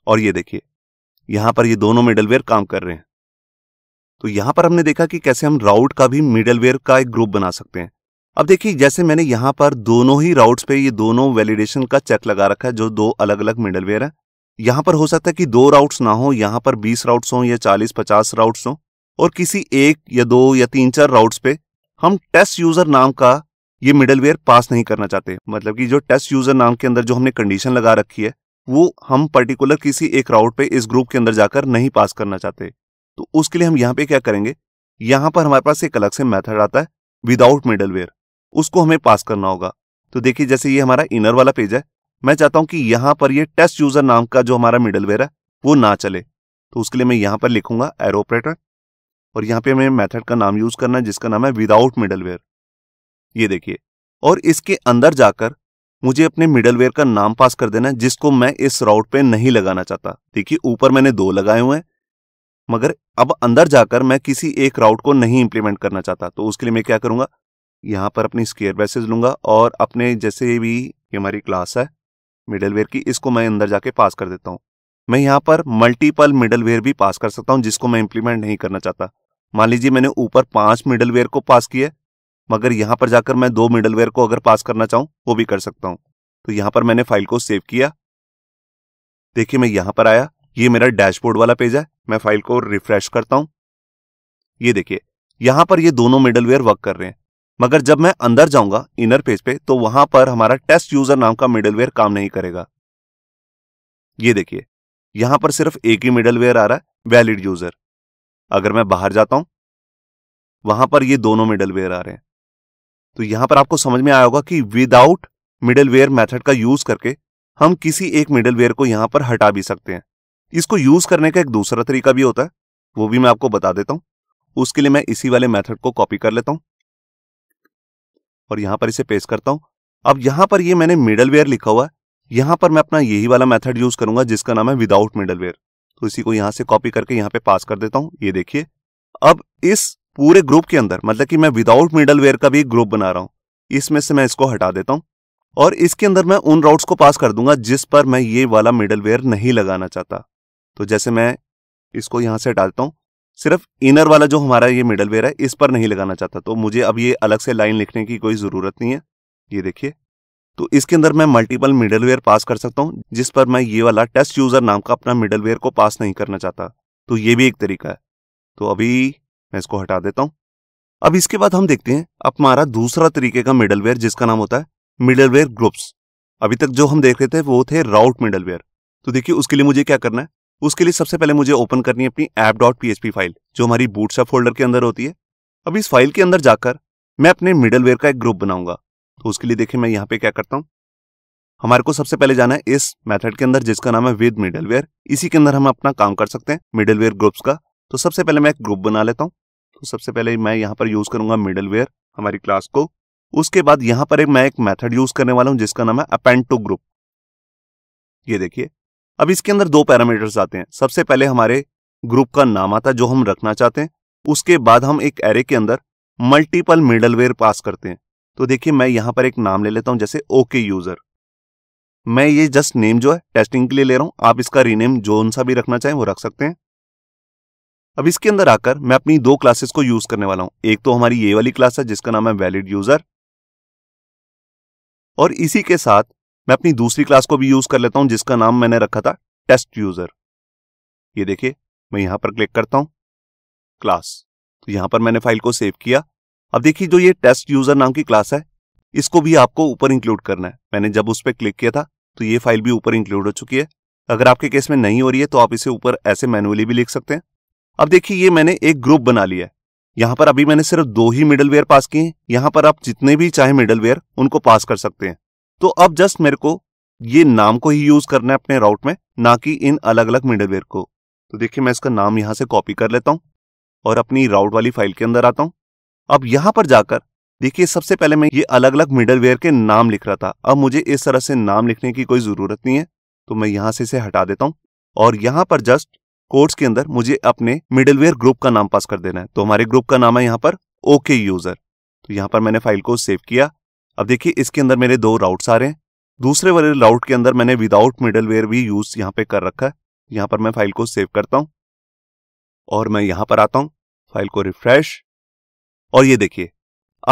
और ये देखिए यहां पर ये दोनों मिडलवेयर काम कर रहे हैं तो यहां पर हमने देखा कि कैसे हम राउट का भी मिडलवेयर का एक ग्रुप बना सकते हैं अब देखिए जैसे मैंने यहां पर दोनों ही राउट्स पे ये दोनों वैलिडेशन का चेक लगा रखा है जो दो अलग अलग मिडलवेयर है यहां पर हो सकता है कि दो राउट्स ना हो यहां पर बीस राउट्स हो या चालीस पचास राउट्स हो और किसी एक या दो या तीन चार राउट्स पे हम टेस्ट यूजर नाम का ये मिडलवेयर पास नहीं करना चाहते मतलब कि जो टेस्ट यूजर नाम के अंदर जो हमने कंडीशन लगा रखी है वो हम पर्टिकुलर किसी एक राउट पे इस ग्रुप के अंदर जाकर नहीं पास करना चाहते तो उसके लिए हम यहाँ पे क्या करेंगे यहाँ पर हमारे पास एक अलग से मेथड आता है विदाउट मिडलवेयर उसको हमें पास करना होगा तो देखिए जैसे ये हमारा इनर वाला पेज है मैं चाहता हूं कि यहाँ पर ये टेस्ट यूजर नाम का जो हमारा मिडलवेयर है वो ना चले तो उसके लिए मैं यहाँ पर लिखूंगा एरो ऑपरेटर और यहाँ पे हमें मेथड का नाम यूज करना है जिसका नाम है विदाउट मिडलवेयर ये देखिए और इसके अंदर जाकर मुझे अपने मिडलवेयर का नाम पास कर देना जिसको मैं इस राउट पे नहीं लगाना चाहता देखिए ऊपर मैंने दो लगाए हुए हैं मगर अब अंदर जाकर मैं किसी एक राउट को नहीं इंप्लीमेंट करना चाहता तो उसके लिए मैं क्या करूंगा यहाँ पर अपनी स्केयर बेसेस लूंगा और अपने जैसे भी ये हमारी क्लास है मिडलवेयर की इसको मैं अंदर जाके पास कर देता हूँ मैं यहाँ पर मल्टीपल मिडलवेयर भी पास कर सकता हूँ जिसको मैं इंप्लीमेंट नहीं करना चाहता मान लीजिए मैंने ऊपर पांच मिडलवेयर को पास किया मगर यहां पर जाकर मैं दो मिडलवेयर को अगर पास करना चाहूं वो भी कर सकता हूं तो यहां पर मैंने फाइल को सेव किया देखिए मैं यहां पर आया ये मेरा डैशबोर्ड वाला पेज है मैं फाइल को रिफ्रेश करता हूं ये देखिए यहां पर ये दोनों मिडलवेयर वर्क कर रहे हैं मगर जब मैं अंदर जाऊंगा इनर पेज पे तो वहां पर हमारा टेस्ट यूजर नाम का मिडलवेयर काम नहीं करेगा ये देखिए यहां पर सिर्फ एक ही मिडलवेयर आ रहा है वैलिड यूजर अगर मैं बाहर जाता हूं वहां पर ये दोनों मिडलवेयर आ रहे हैं तो यहां पर आपको समझ में आया होगा कि विदाउट मिडलवेयर मेथड का यूज करके हम किसी एक मिडलवेयर को यहां पर हटा भी सकते हैं इसको यूज करने का एक दूसरा तरीका भी होता है वो भी मैं आपको बता देता हूं उसके लिए मैं इसी वाले मेथड को कॉपी कर लेता हूं और यहां पर इसे पेस्ट करता हूं अब यहां पर ये मैंने मिडलवेयर लिखा हुआ है यहां पर मैं अपना यही वाला मेथड यूज करूंगा जिसका नाम है विदाउट मिडलवेयर तो इसी को यहां से कॉपी करके यहां पे पास कर देता हूं ये देखिए अब इस पूरे ग्रुप के अंदर मतलब कि मैं विदाउट मिडल वेयर का भी एक ग्रुप बना रहा हूँ इसमें से मैं इसको हटा देता हूँ और इसके अंदर मैं उन राउट्स को पास कर दूंगा जिस पर मैं ये वाला मिडल वेयर नहीं लगाना चाहता तो जैसे मैं इसको यहाँ से हटा देता हूँ सिर्फ इनर वाला जो हमारा ये मिडल वेयर है इस पर नहीं लगाना चाहता तो मुझे अब ये अलग से लाइन लिखने की कोई ज़रूरत नहीं है ये देखिए तो इसके अंदर मैं मल्टीपल मिडल वेयर पास कर सकता हूँ जिस पर मैं ये वाला टेस्ट यूज़र नाम का अपना मिडल वेयर को पास नहीं करना चाहता तो ये भी एक तरीका है तो अभी मैं इसको हटा देता हूं अब इसके बाद हम देखते हैं अब हमारा दूसरा तरीके का मिडलवेयर जिसका नाम होता है मिडलवेयर ग्रुप्स अभी तक जो हम देख रहे थे वो थे राउट मिडलवेयर तो देखिए उसके लिए मुझे क्या करना है उसके लिए सबसे पहले मुझे ओपन करनी है अपनी एप डॉट पी फाइल जो हमारी बूटसा फोल्डर के अंदर होती है अब इस फाइल के अंदर जाकर मैं अपने मिडलवेयर का एक ग्रुप बनाऊंगा तो उसके लिए देखिए मैं यहाँ पे क्या करता हूँ हमारे को सबसे पहले जाना है इस मेथड के अंदर जिसका नाम है विद मिडलवेयर इसी के अंदर हम अपना काम कर सकते हैं मिडलवेयर ग्रुप्स का तो सबसे पहले मैं एक ग्रुप बना लेता हूँ तो सबसे पहले मैं यहाँ पर यूज करूंगा मिडल हमारी क्लास को उसके बाद यहाँ पर एक मैं एक मेथड यूज करने वाला हूँ जिसका नाम है अपेंड टू ग्रुप ये देखिए अब इसके अंदर दो पैरामीटर्स आते हैं सबसे पहले हमारे ग्रुप का नाम आता है जो हम रखना चाहते हैं उसके बाद हम एक एरे के अंदर मल्टीपल मिडलवेयर पास करते हैं तो देखिए मैं यहाँ पर एक नाम ले लेता हूँ जैसे ओके यूजर मैं ये जस्ट नेम जो है टेस्टिंग के लिए ले रहा हूँ आप इसका रीनेम जो सा भी रखना चाहें वो रख सकते हैं अब इसके अंदर आकर मैं अपनी दो क्लासेस को यूज करने वाला हूं एक तो हमारी ये वाली क्लास है जिसका नाम है वैलिड यूजर और इसी के साथ मैं अपनी दूसरी क्लास को भी यूज कर लेता हूं जिसका नाम मैंने रखा था टेस्ट यूजर ये देखिए मैं यहां पर क्लिक करता हूं क्लास तो यहां पर मैंने फाइल को सेव किया अब देखिए जो ये टेस्ट यूजर नाम की क्लास है इसको भी आपको ऊपर इंक्लूड करना है मैंने जब उस पर क्लिक किया था तो ये फाइल भी ऊपर इंक्लूड हो चुकी है अगर आपके केस में नहीं हो रही है तो आप इसे ऊपर ऐसे मैनुअली भी लिख सकते हैं अब देखिए ये मैंने एक ग्रुप बना लिया है पर अभी मैंने सिर्फ दो ही मिडलवेयर पास किए यहां पर आप जितने भी चाहे मिडलवेयर उनको पास कर सकते हैं तो अब जस्ट मेरे को ये नाम को ही यूज करना है अपने राउट में ना कि इन अलग अलग मिडलवेयर को तो देखिए मैं इसका नाम यहां से कॉपी कर लेता हूं और अपनी राउट वाली फाइल के अंदर आता हूं अब यहां पर जाकर देखिए सबसे पहले मैं ये अलग अलग मिडलवेयर के नाम लिख रहा था अब मुझे इस तरह से नाम लिखने की कोई ज़रूरत नहीं है तो मैं यहां से इसे हटा देता हूं और यहां पर जस्ट कोर्स के अंदर मुझे अपने मिडलवेयर ग्रुप का नाम पास कर देना है तो हमारे ग्रुप का नाम है यहाँ पर ओके यूजर तो यहाँ पर मैंने फाइल को सेव किया अब देखिए इसके अंदर मेरे दो राउट्स आ रहे हैं दूसरे वाले राउट के अंदर मैंने विदाउट मिडलवेयर भी यूज यहाँ पे कर रखा है यहाँ पर मैं फाइल को सेव करता हूँ और मैं यहाँ पर आता हूँ फाइल को रिफ्रेश और ये देखिए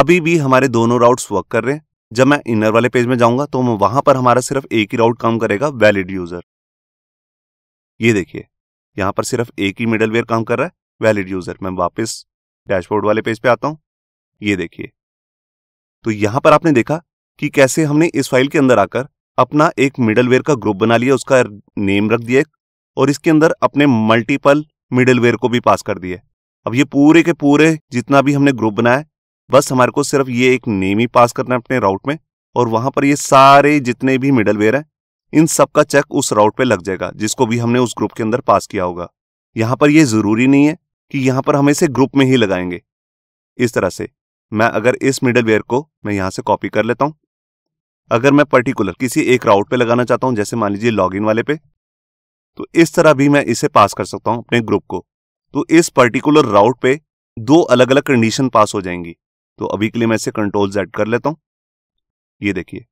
अभी भी हमारे दोनों राउट्स वर्क कर रहे हैं जब मैं इनर वाले पेज में जाऊंगा तो वहां पर हमारा सिर्फ एक ही राउट काम करेगा वैलिड यूजर ये देखिए यहाँ पर सिर्फ एक ही मिडल काम कर रहा है वैलिड यूजर मैं वापस डैशबोर्ड वाले पेज पे आता हूं ये देखिए तो यहां पर आपने देखा कि कैसे हमने इस फाइल के अंदर आकर अपना एक मिडल का ग्रुप बना लिया उसका नेम रख दिया और इसके अंदर अपने मल्टीपल मिडल को भी पास कर दिए अब ये पूरे के पूरे जितना भी हमने ग्रुप बनाया बस हमारे को सिर्फ ये एक नेम ही पास करना है अपने राउट में और वहां पर ये सारे जितने भी मिडल हैं इन सब का चेक उस राउट पे लग जाएगा जिसको भी हमने उस ग्रुप के अंदर पास किया होगा यहां पर यह जरूरी नहीं है कि यहां पर हम इसे ग्रुप में ही लगाएंगे इस तरह से मैं अगर इस मिडलवेयर को मैं यहां से कॉपी कर लेता हूं अगर मैं पर्टिकुलर किसी एक राउट पे लगाना चाहता हूं जैसे मान लीजिए लॉगिन वाले पे तो इस तरह भी मैं इसे पास कर सकता हूं अपने ग्रुप को तो इस पर्टिकुलर राउट पे दो अलग अलग कंडीशन पास हो जाएंगी तो अभी के लिए मैं इसे कंट्रोल जेड कर लेता हूँ ये देखिए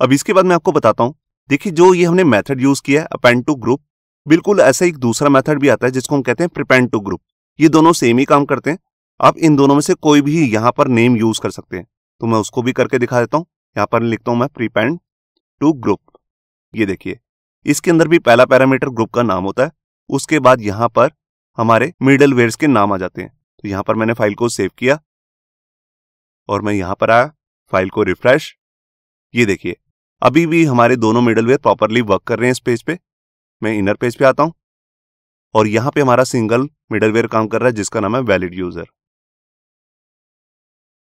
अब इसके बाद मैं आपको बताता हूँ देखिए जो ये हमने मेथड यूज किया है अपेंड टू ग्रुप बिल्कुल ऐसा एक दूसरा मेथड भी आता है जिसको हम कहते हैं प्रिपेंड टू ग्रुप ये दोनों सेम ही काम करते हैं आप इन दोनों में से कोई भी यहाँ पर नेम यूज कर सकते हैं तो मैं उसको भी करके दिखा देता हूँ यहाँ पर लिखता हूँ मैं प्रिपेंड टू ग्रुप ये देखिए इसके अंदर भी पहला पैरामीटर ग्रुप का नाम होता है उसके बाद यहाँ पर हमारे मिडल वेयर्स के नाम आ जाते हैं तो यहाँ पर मैंने फाइल को सेव किया और मैं यहाँ पर आया फाइल को रिफ्रेश ये देखिए अभी भी हमारे दोनों मिडलवेयर प्रॉपरली वर्क कर रहे हैं इस पेज पे मैं इनर पेज पे आता हूं और यहां पे हमारा सिंगल मिडलवेयर काम कर रहा है जिसका नाम है वैलिड यूजर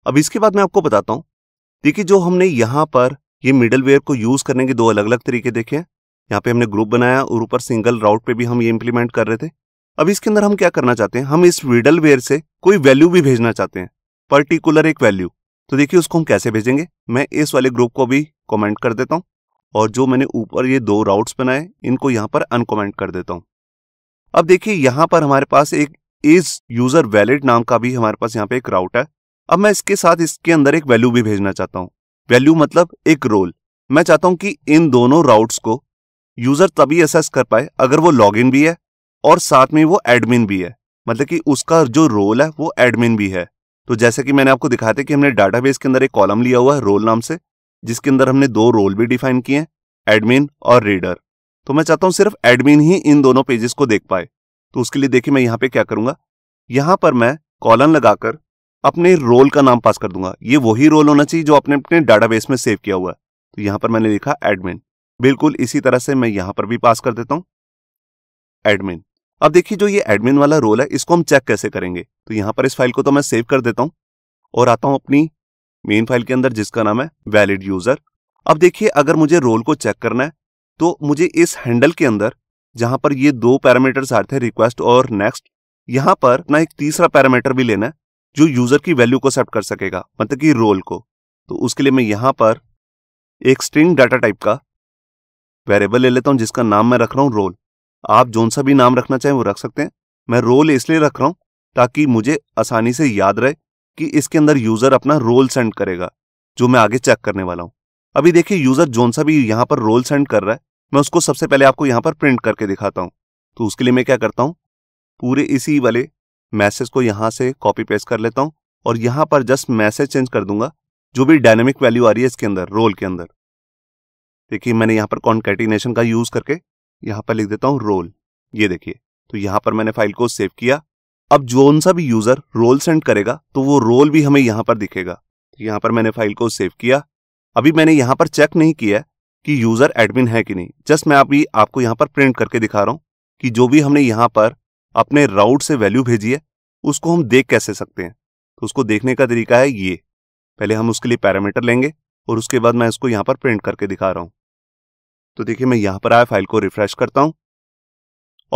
अब इसके बाद मैं आपको बताता हूं देखिए जो हमने यहां पर ये मिडलवेयर को यूज करने के दो अलग अलग तरीके देखे हैं यहाँ पे हमने ग्रुप बनाया और ऊपर सिंगल राउट पे भी हम ये इंप्लीमेंट कर रहे थे अब इसके अंदर हम क्या करना चाहते हैं हम इस मिडलवेयर से कोई वैल्यू भी भेजना चाहते हैं पर्टिकुलर एक वैल्यू तो देखिए उसको हम कैसे भेजेंगे मैं इस वाले ग्रुप को भी कमेंट कर देता हूँ और जो मैंने ऊपर ये दो राउट्स बनाए इनको यहाँ पर अनकमेंट कर देता हूँ अब देखिए यहाँ पर हमारे पास एक इज यूजर वैलिड नाम का भी हमारे पास यहाँ पे एक राउट है अब मैं इसके साथ इसके अंदर एक वैल्यू भी भेजना चाहता हूँ वैल्यू मतलब एक रोल मैं चाहता हूँ कि इन दोनों राउट्स को यूजर तभी असेस कर पाए अगर वो लॉगिन भी है और साथ में वो एडमिन भी है मतलब कि उसका जो रोल है वो एडमिन भी है तो जैसे कि मैंने आपको दिखाया था कि हमने डाटाबेस के अंदर एक कॉलम लिया हुआ है रोल नाम से जिसके अंदर हमने दो रोल भी डिफाइन किए हैं एडमिन और रीडर तो मैं चाहता हूं सिर्फ एडमिन ही इन दोनों पेजेस को देख पाए तो उसके लिए देखिए मैं यहां पे क्या करूंगा यहां पर मैं कॉलन लगाकर अपने रोल का नाम पास कर दूंगा ये वही रोल होना चाहिए जो आपने अपने डाटाबेस में सेव किया हुआ है तो यहां पर मैंने लिखा एडमिन बिल्कुल इसी तरह से मैं यहां पर भी पास कर देता हूं एडमिन अब देखिए जो ये एडमिन वाला रोल है इसको हम चेक कैसे करेंगे तो यहां पर इस फाइल को तो मैं सेव कर देता हूं और आता हूं अपनी मेन फाइल के अंदर जिसका नाम है वैलिड यूजर अब देखिए अगर मुझे रोल को चेक करना है तो मुझे इस हैंडल के अंदर जहां पर ये दो पैरामीटर्स आ रहे थे रिक्वेस्ट और नेक्स्ट यहां पर ना एक तीसरा पैरामीटर भी लेना है जो यूजर की वैल्यू को सेट कर सकेगा मतलब कि रोल को तो उसके लिए मैं यहां पर एक स्ट्रिंग डाटा टाइप का वेरिएबल ले लेता हूं जिसका नाम मैं रख रहा हूं रोल आप जोन सा भी नाम रखना चाहें वो रख सकते हैं मैं रोल इसलिए रख रहा हूं ताकि मुझे आसानी से याद रहे कि इसके अंदर यूजर अपना रोल सेंड करेगा जो मैं आगे चेक करने वाला हूं अभी देखिए यूजर जोन सा भी यहां पर रोल सेंड कर रहा है मैं उसको सबसे पहले आपको यहां पर प्रिंट करके दिखाता हूं तो उसके लिए मैं क्या करता हूं पूरे इसी वाले मैसेज को यहां से कॉपी पेस्ट कर लेता हूं और यहां पर जस्ट मैसेज चेंज कर दूंगा जो भी डायनेमिक वैल्यू आ रही है इसके अंदर रोल के अंदर देखिए मैंने यहां पर कॉन्केटिनेशन का यूज करके यहां पर लिख देता हूं रोल ये देखिए तो यहां पर मैंने फाइल को सेव किया अब जोन सा भी यूजर रोल सेंड करेगा तो वो रोल भी हमें यहां पर दिखेगा यहां पर मैंने फाइल को सेव किया अभी मैंने यहां पर चेक नहीं किया कि यूजर एडमिन है कि नहीं जस्ट मैं अभी आपको यहां पर प्रिंट करके दिखा रहा हूं कि जो भी हमने यहां पर अपने राउट से वैल्यू भेजी है उसको हम देख कैसे सकते हैं तो उसको देखने का तरीका है ये पहले हम उसके लिए पैरामीटर लेंगे और उसके बाद मैं इसको यहां पर प्रिंट करके दिखा रहा हूँ तो देखिए मैं यहां पर आया फाइल को रिफ्रेश करता हूं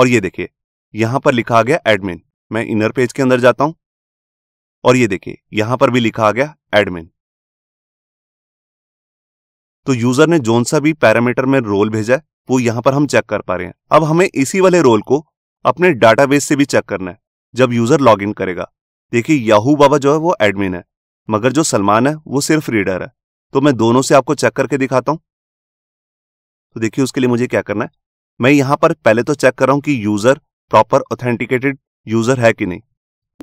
और ये देखिए यहां पर लिखा गया एडमिन मैं इनर पेज के अंदर जाता हूं और ये देखिए यहां पर भी लिखा आ गया एडमिन तो यूजर ने जोन सा भी पैरामीटर में रोल भेजा है वो यहां पर हम चेक कर पा रहे हैं अब हमें इसी वाले रोल को अपने डाटाबेस से भी चेक करना है जब यूजर लॉगिन करेगा देखिए याहू बाबा जो है वो एडमिन है मगर जो सलमान है वो सिर्फ रीडर है तो मैं दोनों से आपको चेक करके दिखाता हूं तो देखिए उसके लिए मुझे क्या करना है मैं यहां पर पहले तो चेक कर रहा हूं कि यूजर प्रॉपर ऑथेंटिकेटेड यूजर है कि नहीं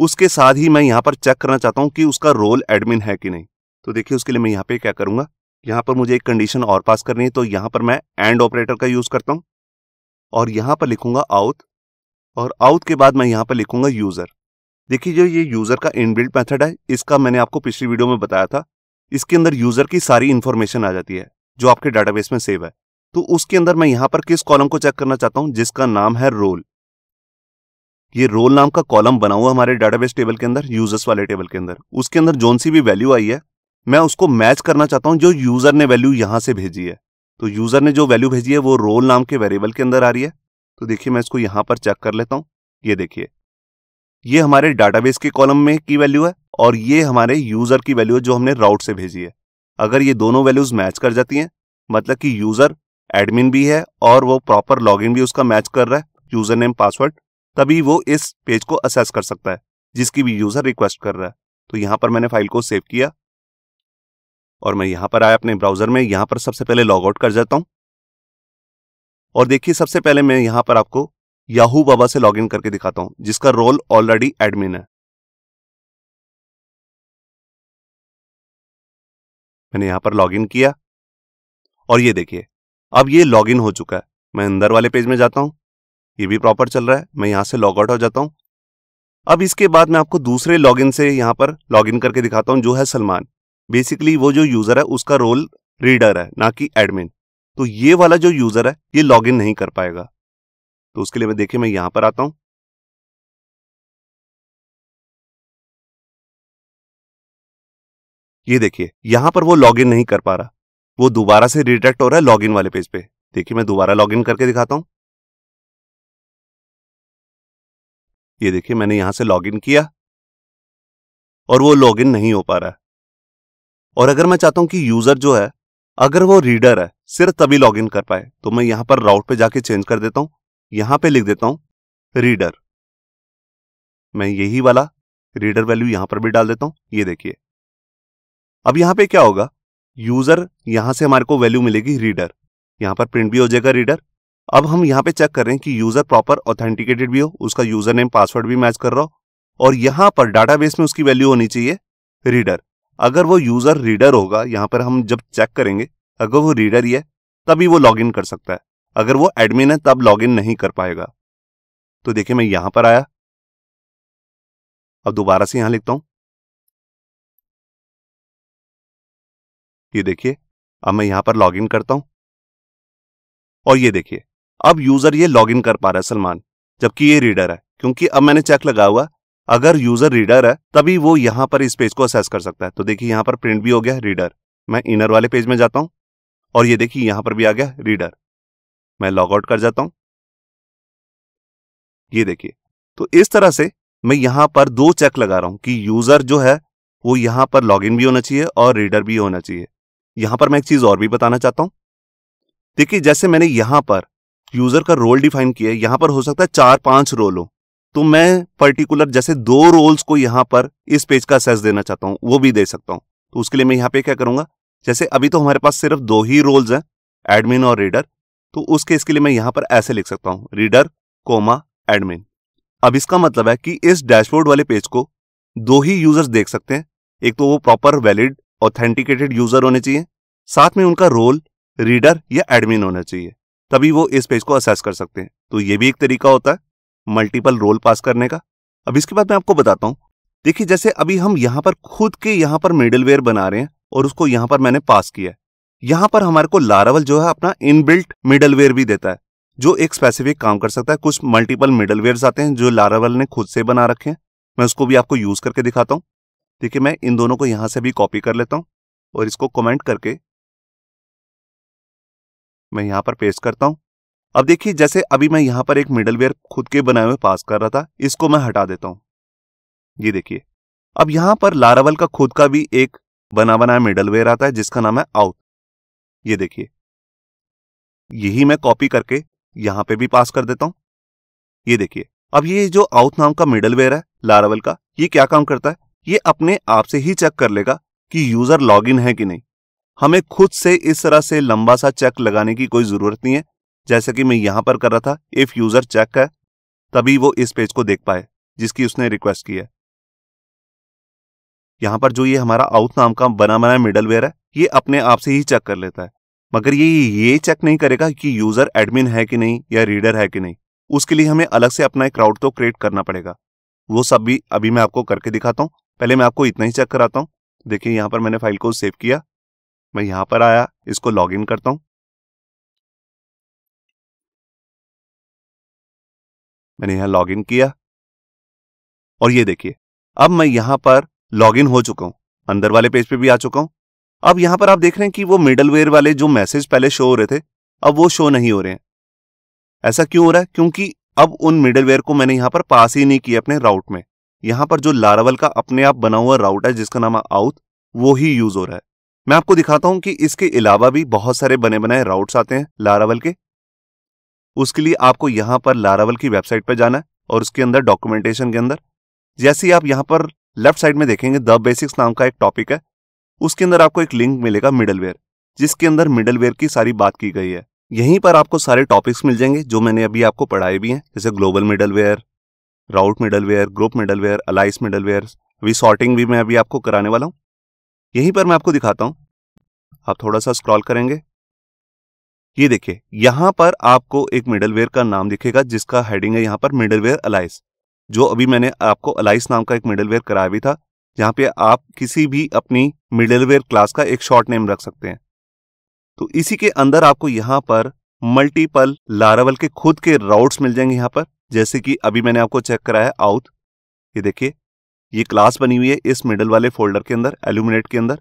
उसके साथ ही मैं यहाँ पर चेक करना चाहता हूँ कि उसका रोल एडमिन है कि नहीं तो देखिए उसके लिए मैं यहाँ पे क्या करूंगा यहाँ पर मुझे एक कंडीशन और पास करनी है तो यहाँ पर मैं एंड ऑपरेटर का यूज करता हूँ और यहाँ पर लिखूंगा आउट और आउट के बाद मैं यहाँ पर लिखूंगा यूजर देखिए जो ये यूजर का इनबिल्ट मेथड है इसका मैंने आपको पिछली वीडियो में बताया था इसके अंदर यूजर की सारी इन्फॉर्मेशन आ जाती है जो आपके डाटाबेस में सेव है तो उसके अंदर मैं यहाँ पर किस कॉलम को चेक करना चाहता हूँ जिसका नाम है रोल ये रोल नाम का कॉलम बना हुआ हमारे डाटाबेस टेबल के अंदर यूजर्स वाले टेबल के अंदर उसके अंदर जोन सी भी वैल्यू आई है मैं उसको मैच करना चाहता हूँ जो यूजर ने वैल्यू यहाँ से भेजी है तो यूजर ने जो वैल्यू भेजी है वो रोल नाम के वेरिएबल के अंदर आ रही है तो देखिए मैं इसको यहाँ पर चेक कर लेता हूँ ये देखिए ये हमारे डाटाबेस के कॉलम में की वैल्यू है और ये हमारे यूजर की वैल्यू है जो हमने राउट से भेजी है अगर ये दोनों वैल्यूज मैच कर जाती हैं मतलब कि यूजर एडमिन भी है और वो प्रॉपर लॉगिन भी उसका मैच कर रहा है यूजर नेम पासवर्ड तभी वो इस पेज को असेस कर सकता है जिसकी भी यूजर रिक्वेस्ट कर रहा है तो यहां पर मैंने फाइल को सेव किया और मैं यहां पर आया अपने ब्राउजर में यहां पर सबसे पहले लॉग आउट कर जाता हूं और देखिए सबसे पहले मैं यहां पर आपको याहू बाबा से लॉग करके दिखाता हूं जिसका रोल ऑलरेडी एडमिन है मैंने यहां पर लॉगिन किया और ये देखिए अब ये लॉगिन हो चुका है मैं अंदर वाले पेज में जाता हूं ये भी प्रॉपर चल रहा है मैं यहाँ से लॉग आउट हो जाता हूँ अब इसके बाद मैं आपको दूसरे लॉगिन से यहाँ पर लॉगिन करके दिखाता हूँ जो है सलमान बेसिकली वो जो यूज़र है उसका रोल रीडर है ना कि एडमिन तो ये वाला जो यूज़र है ये लॉगिन नहीं कर पाएगा तो उसके लिए मैं देखिए मैं यहाँ पर आता हूँ ये देखिए यहां पर वो लॉगिन नहीं कर पा रहा वो दोबारा से रिटेक्ट हो रहा है लॉगिन वाले पेज पे देखिए मैं दोबारा लॉगिन करके दिखाता हूं ये देखिए मैंने यहां से लॉगिन किया और वो लॉगिन नहीं हो पा रहा है और अगर मैं चाहता हूं कि यूजर जो है अगर वो रीडर है सिर्फ तभी लॉगिन कर पाए तो मैं यहां पर राउट पे जाके चेंज कर देता हूं यहां पे लिख देता हूं रीडर मैं यही वाला रीडर वैल्यू यहां पर भी डाल देता हूं ये देखिए अब यहां पे क्या होगा यूजर यहां से हमारे को वैल्यू मिलेगी रीडर यहां पर प्रिंट भी हो जाएगा रीडर अब हम यहाँ पे चेक कर रहे हैं कि यूजर प्रॉपर ऑथेंटिकेटेड भी हो उसका यूजर नेम पासवर्ड भी मैच कर रहा हो और यहाँ पर डाटाबेस में उसकी वैल्यू होनी चाहिए रीडर अगर वो यूजर रीडर होगा यहाँ पर हम जब चेक करेंगे अगर वो रीडर ही है तभी वो लॉगिन कर सकता है अगर वो एडमिन है तब लॉगिन नहीं कर पाएगा तो देखिए मैं यहां पर आया अब दोबारा से यहां लिखता हूं ये देखिए अब मैं यहां पर लॉगिन करता हूं और ये देखिए अब यूजर ये लॉग इन कर पा रहा है सलमान जबकि ये रीडर है क्योंकि अब मैंने चेक लगा हुआ अगर यूजर रीडर है तभी वो यहां पर इस पेज को असेस कर सकता है तो देखिए यहां पर प्रिंट भी हो गया रीडर मैं इनर वाले पेज में जाता हूं और ये देखिए यहां पर भी आ गया रीडर मैं लॉग आउट कर जाता हूँ ये देखिए तो इस तरह से मैं यहां पर दो चेक लगा रहा हूं कि यूजर जो है वो यहां पर लॉगिन भी होना चाहिए और रीडर भी होना चाहिए यहां पर मैं एक चीज और भी बताना चाहता हूं देखिए जैसे मैंने यहां पर यूजर का रोल डिफाइन किया है यहाँ पर हो सकता है चार पांच रोल हो तो मैं पर्टिकुलर जैसे दो रोल्स को यहां पर इस पेज का सेस देना चाहता हूं वो भी दे सकता हूं तो उसके लिए मैं यहां पे क्या करूंगा जैसे अभी तो हमारे पास सिर्फ दो ही रोल्स हैं एडमिन और रीडर तो उस केस के लिए मैं यहां पर ऐसे लिख सकता हूं रीडर कोमा एडमिन अब इसका मतलब है कि इस डैशबोर्ड वाले पेज को दो ही यूजर्स देख सकते हैं एक तो वो प्रॉपर वैलिड ऑथेंटिकेटेड यूजर होने चाहिए साथ में उनका रोल रीडर या एडमिन होना चाहिए तभी वो इस पेज को असेस कर सकते हैं तो ये भी एक तरीका होता है मल्टीपल रोल पास करने का अब इसके बाद मैं आपको बताता हूँ देखिए जैसे अभी हम यहाँ पर खुद के यहाँ पर मिडलवेयर बना रहे हैं और उसको यहाँ पर मैंने पास किया है यहाँ पर हमारे को लारावल जो है अपना इनबिल्ट मिडलवेयर भी देता है जो एक स्पेसिफिक काम कर सकता है कुछ मल्टीपल मिडलवेयर आते हैं जो लारावल ने खुद से बना रखे हैं मैं उसको भी आपको यूज करके दिखाता हूँ देखिए मैं इन दोनों को यहाँ से भी कॉपी कर लेता हूँ और इसको कमेंट करके मैं यहाँ पर पेस्ट करता हूँ अब देखिए जैसे अभी मैं यहाँ पर एक मिडलवेयर खुद के बनाए हुए पास कर रहा था इसको मैं हटा देता हूँ ये देखिए अब यहाँ पर लारावल का खुद का भी एक बना बनाया मिडलवेयर आता है जिसका नाम है आउट ये देखिए यही मैं कॉपी करके यहाँ पे भी पास कर देता हूँ ये देखिए अब ये जो आउथ नाम का मिडलवेयर है लारावल का ये क्या काम करता है ये अपने आप से ही चेक कर लेगा कि यूजर लॉग है कि नहीं हमें खुद से इस तरह से लंबा सा चेक लगाने की कोई जरूरत नहीं है जैसे कि मैं यहां पर कर रहा था इफ यूजर चेक है तभी वो इस पेज को देख पाए जिसकी उसने रिक्वेस्ट की है यहां पर जो ये हमारा आउट नाम का बना बना मिडल वेयर है ये अपने आप से ही चेक कर लेता है मगर ये ये चेक नहीं करेगा कि यूजर एडमिन है कि नहीं या रीडर है कि नहीं उसके लिए हमें अलग से अपना एक क्राउड तो क्रिएट करना पड़ेगा वो सब भी अभी मैं आपको करके दिखाता हूँ पहले मैं आपको इतना ही चेक कराता हूँ देखिए यहाँ पर मैंने फाइल को सेव किया मैं यहां पर आया इसको लॉग इन करता हूं मैंने यहां लॉग इन किया और ये देखिए अब मैं यहां पर लॉग इन हो चुका हूं अंदर वाले पेज पे भी आ चुका हूं अब यहां पर आप देख रहे हैं कि वो मिडलवेयर वाले जो मैसेज पहले शो हो रहे थे अब वो शो नहीं हो रहे हैं ऐसा क्यों हो रहा है क्योंकि अब उन मिडलवेयर को मैंने यहां पर पास ही नहीं किया अपने राउट में यहां पर जो लारावल का अपने आप बना हुआ राउट है जिसका नाम है आउथ वो ही यूज हो रहा है मैं आपको दिखाता हूं कि इसके अलावा भी बहुत सारे बने बनाए राउट्स आते हैं लारावल के उसके लिए आपको यहां पर लारावल की वेबसाइट पर जाना है और उसके अंदर डॉक्यूमेंटेशन के अंदर जैसे ही आप यहां पर लेफ्ट साइड में देखेंगे द बेसिक्स नाम का एक टॉपिक है उसके अंदर आपको एक लिंक मिलेगा मिडलवेयर जिसके अंदर मिडलवेयर की सारी बात की गई है यहीं पर आपको सारे टॉपिक्स मिल जाएंगे जो मैंने अभी आपको पढ़ाए भी हैं जैसे global middleware route middleware group middleware alias middleware अभी सॉर्टिंग भी मैं अभी आपको कराने वाला हूँ यहीं पर मैं आपको दिखाता हूं आप थोड़ा सा स्क्रॉल करेंगे ये देखिए यहां पर आपको एक मिडलवेयर का नाम दिखेगा जिसका हेडिंग है यहां पर मिडलवेयर अलाइस जो अभी मैंने आपको अलाइस नाम का एक मिडलवेयर कराया भी था जहां पे आप किसी भी अपनी मिडलवेयर क्लास का एक शॉर्ट नेम रख सकते हैं तो इसी के अंदर आपको यहां पर मल्टीपल लारावल के खुद के राउट्स मिल जाएंगे यहां पर जैसे कि अभी मैंने आपको चेक कराया आउट ये देखिए ये क्लास बनी हुई है इस मिडल वाले फोल्डर के अंदर एल्यूमिनेट के अंदर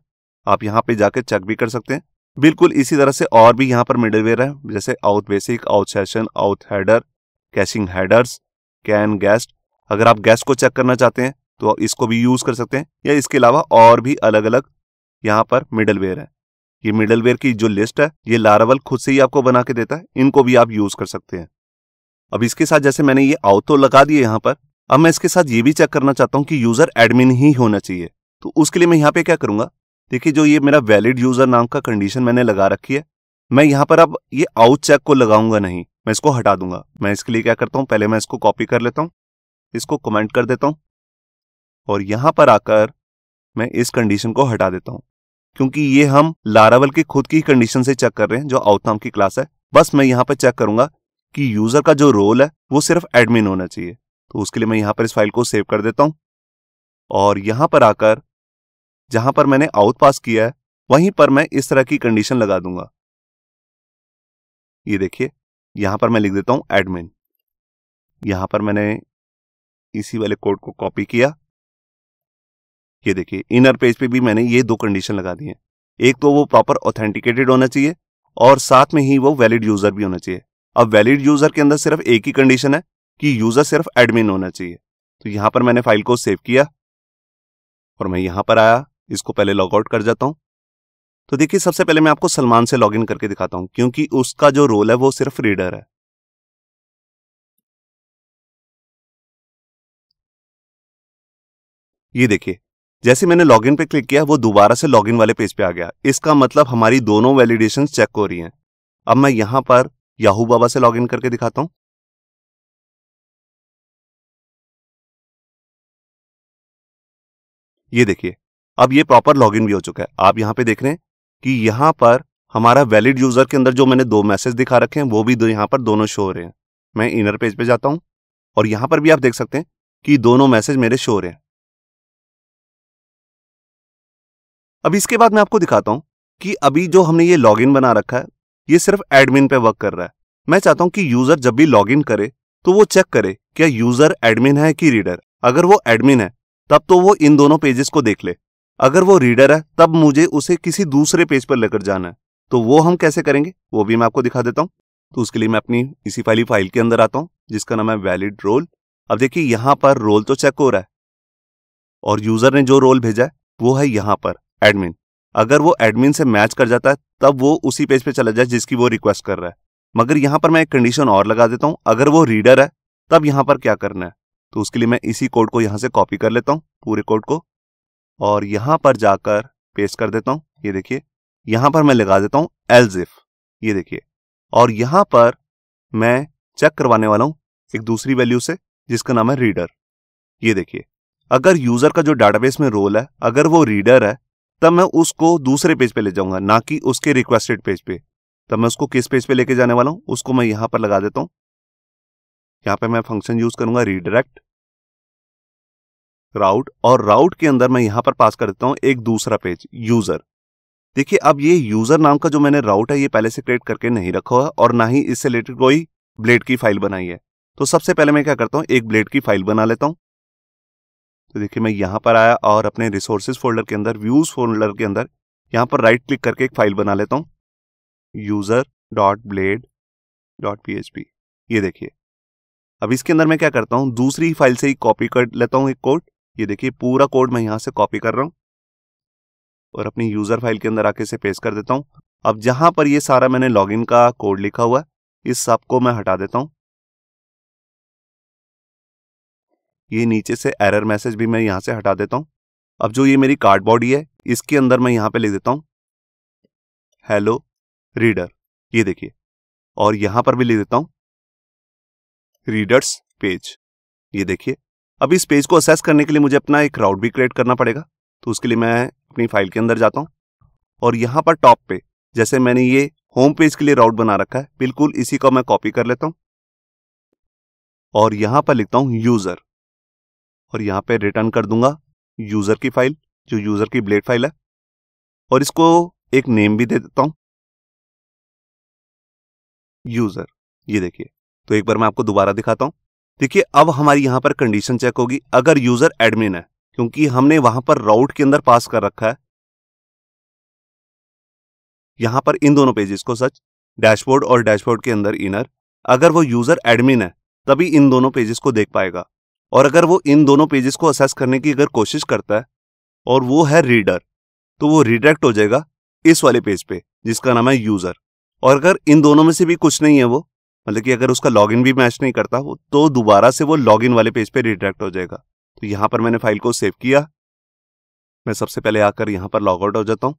आप यहाँ पे जाकर चेक भी कर सकते हैं बिल्कुल इसी तरह से और भी यहाँ पर मिडलवेयर है जैसे auth basic auth session auth header caching headers can guest अगर आप गेस्ट को चेक करना चाहते हैं तो इसको भी यूज कर सकते हैं या इसके अलावा और भी अलग अलग यहाँ पर मिडलवेयर है ये मिडलवेयर की जो लिस्ट है ये लारावल खुद से ही आपको बना के देता है इनको भी आप यूज कर सकते हैं अब इसके साथ जैसे मैंने ये आउट तो लगा दिए यहाँ पर अब मैं इसके साथ ये भी चेक करना चाहता हूँ कि यूजर एडमिन ही होना चाहिए तो उसके लिए मैं यहाँ पे क्या करूंगा देखिए जो ये मेरा वैलिड यूजर नाम का कंडीशन मैंने लगा रखी है मैं यहाँ पर अब ये आउट चेक को लगाऊंगा नहीं मैं इसको हटा दूंगा मैं इसके लिए क्या करता हूँ पहले मैं इसको कॉपी कर लेता हूँ इसको कमेंट कर देता हूँ और यहाँ पर आकर मैं इस कंडीशन को हटा देता हूँ क्योंकि ये हम लारावल की खुद की कंडीशन से चेक कर रहे हैं जो आउट नाम की क्लास है बस मैं यहाँ पर चेक करूंगा कि यूजर का जो रोल है वो सिर्फ एडमिन होना चाहिए तो उसके लिए मैं यहाँ पर इस फाइल को सेव कर देता हूँ और यहाँ पर आकर जहाँ पर मैंने आउट पास किया है वहीं पर मैं इस तरह की कंडीशन लगा दूंगा ये देखिए यहाँ पर मैं लिख देता हूँ एडमिन यहाँ पर मैंने इसी वाले कोड को कॉपी किया ये देखिए इनर पेज पे भी मैंने ये दो कंडीशन लगा दी है एक तो वो प्रॉपर ऑथेंटिकेटेड होना चाहिए और साथ में ही वो वैलिड यूजर भी होना चाहिए अब वैलिड यूजर के अंदर सिर्फ एक ही कंडीशन है कि यूजर सिर्फ एडमिन होना चाहिए तो यहां पर मैंने फाइल को सेव किया और मैं यहां पर आया इसको पहले लॉगआउट कर जाता हूं तो देखिए सबसे पहले मैं आपको सलमान से लॉगिन करके दिखाता हूं क्योंकि उसका जो रोल है वो सिर्फ रीडर है ये देखिए जैसे मैंने लॉगिन पे क्लिक किया वो दोबारा से लॉगिन वाले पेज पे आ गया इसका मतलब हमारी दोनों वैलिडेशन चेक हो रही हैं अब मैं यहां पर याहू बाबा से लॉगिन करके दिखाता हूं ये देखिए अब ये प्रॉपर लॉग भी हो चुका है आप यहाँ पे देख रहे हैं कि यहाँ पर हमारा वैलिड यूजर के अंदर जो मैंने दो मैसेज दिखा रखे हैं वो भी दो यहाँ पर दोनों शो हो रहे हैं मैं इनर पेज पे जाता हूँ और यहाँ पर भी आप देख सकते हैं कि दोनों मैसेज मेरे शो हो रहे हैं अब इसके बाद मैं आपको दिखाता हूँ कि अभी जो हमने ये लॉग बना रखा है ये सिर्फ एडमिन पे वर्क कर रहा है मैं चाहता हूँ कि यूजर जब भी लॉग करे तो वो चेक करे क्या यूजर एडमिन है कि रीडर अगर वो एडमिन है तब तो वो इन दोनों पेजेस को देख ले अगर वो रीडर है तब मुझे उसे किसी दूसरे पेज पर लेकर जाना है तो वो हम कैसे करेंगे वो भी मैं आपको दिखा देता हूँ तो उसके लिए मैं अपनी इसी फाइली फाइल के अंदर आता हूँ जिसका नाम है वैलिड रोल अब देखिए यहाँ पर रोल तो चेक हो रहा है और यूजर ने जो रोल भेजा है वो है यहाँ पर एडमिन अगर वो एडमिन से मैच कर जाता है तब वो उसी पेज पे चला जाए जिसकी वो रिक्वेस्ट कर रहा है मगर यहाँ पर मैं एक कंडीशन और लगा देता हूँ अगर वो रीडर है तब यहाँ पर क्या करना है तो उसके लिए मैं इसी कोड को यहाँ से कॉपी कर लेता हूँ पूरे कोड को और यहाँ पर जाकर पेस्ट कर देता हूँ ये देखिए यहाँ पर मैं लगा देता हूँ एल्जिफ ये देखिए और यहाँ पर मैं चेक करवाने वाला हूँ एक दूसरी वैल्यू से जिसका नाम है रीडर ये देखिए अगर यूजर का जो डाटाबेस में रोल है अगर वो रीडर है तब मैं उसको दूसरे पेज पे ले जाऊंगा ना कि उसके रिक्वेस्टेड पेज पे तब मैं उसको किस पेज पे लेके जाने वाला हूँ उसको मैं यहाँ पर लगा देता हूँ यहाँ पे मैं फंक्शन यूज करूंगा रीडायरेक्ट राउट और राउट के अंदर मैं यहां पर पास कर देता हूं एक दूसरा पेज यूजर देखिए अब ये यूजर नाम का जो मैंने राउट है ये पहले से क्रिएट करके नहीं रखा हुआ और ना ही इससे रिलेटेड कोई ब्लेड की फाइल बनाई है तो सबसे पहले मैं क्या करता हूं एक ब्लेड की फाइल बना लेता हूं तो देखिए मैं यहां पर आया और अपने रिसोर्सेज फोल्डर के अंदर व्यूज फोल्डर के अंदर यहां पर राइट क्लिक करके एक फाइल बना लेता हूं user dot blade dot P H P ये देखिए अब इसके अंदर मैं क्या करता हूँ दूसरी फाइल से ही कॉपी कर लेता हूँ एक कोड ये देखिए पूरा कोड मैं यहां से कॉपी कर रहा हूं और अपनी यूजर फाइल के अंदर आके इसे पेस्ट कर देता हूं अब जहां पर ये सारा मैंने लॉगिन का कोड लिखा हुआ है इस सब को मैं हटा देता हूं ये नीचे से एरर मैसेज भी मैं यहां से हटा देता हूं अब जो ये मेरी कार्ड बॉडी है इसके अंदर मैं यहां पे लिख देता हूं हेलो रीडर ये देखिए और यहां पर भी लिख देता हूं रीडर्स पेज ये देखिए अब इस पेज को असेस करने के लिए मुझे अपना एक राउट भी क्रिएट करना पड़ेगा तो उसके लिए मैं अपनी फाइल के अंदर जाता हूँ और यहाँ पर टॉप पे जैसे मैंने ये होम पेज के लिए राउट बना रखा है बिल्कुल इसी को मैं कॉपी कर लेता हूँ और यहाँ पर लिखता हूँ यूज़र और यहाँ पे रिटर्न कर दूंगा यूज़र की फाइल जो यूज़र की ब्लेड फाइल है और इसको एक नेम भी दे देता हूँ यूज़र ये देखिए तो एक बार मैं आपको दोबारा दिखाता हूँ देखिए अब हमारी यहाँ पर कंडीशन चेक होगी अगर यूजर एडमिन है क्योंकि हमने वहां पर राउट के अंदर पास कर रखा है यहां पर इन दोनों पेजेस को सच डैशबोर्ड और डैशबोर्ड के अंदर इनर अगर वो यूजर एडमिन है तभी इन दोनों पेजेस को देख पाएगा और अगर वो इन दोनों पेजेस को असेस करने की अगर कोशिश करता है और वो है रीडर तो वो रिडायरेक्ट हो जाएगा इस वाले पेज पे जिसका नाम है यूजर और अगर इन दोनों में से भी कुछ नहीं है वो मतलब कि अगर उसका लॉगिन भी मैच नहीं करता हो तो दोबारा से वो लॉगिन वाले पेज पे रिडायरेक्ट हो जाएगा तो यहां पर मैंने फाइल को सेव किया मैं सबसे पहले आकर यहां पर लॉग आउट हो जाता हूं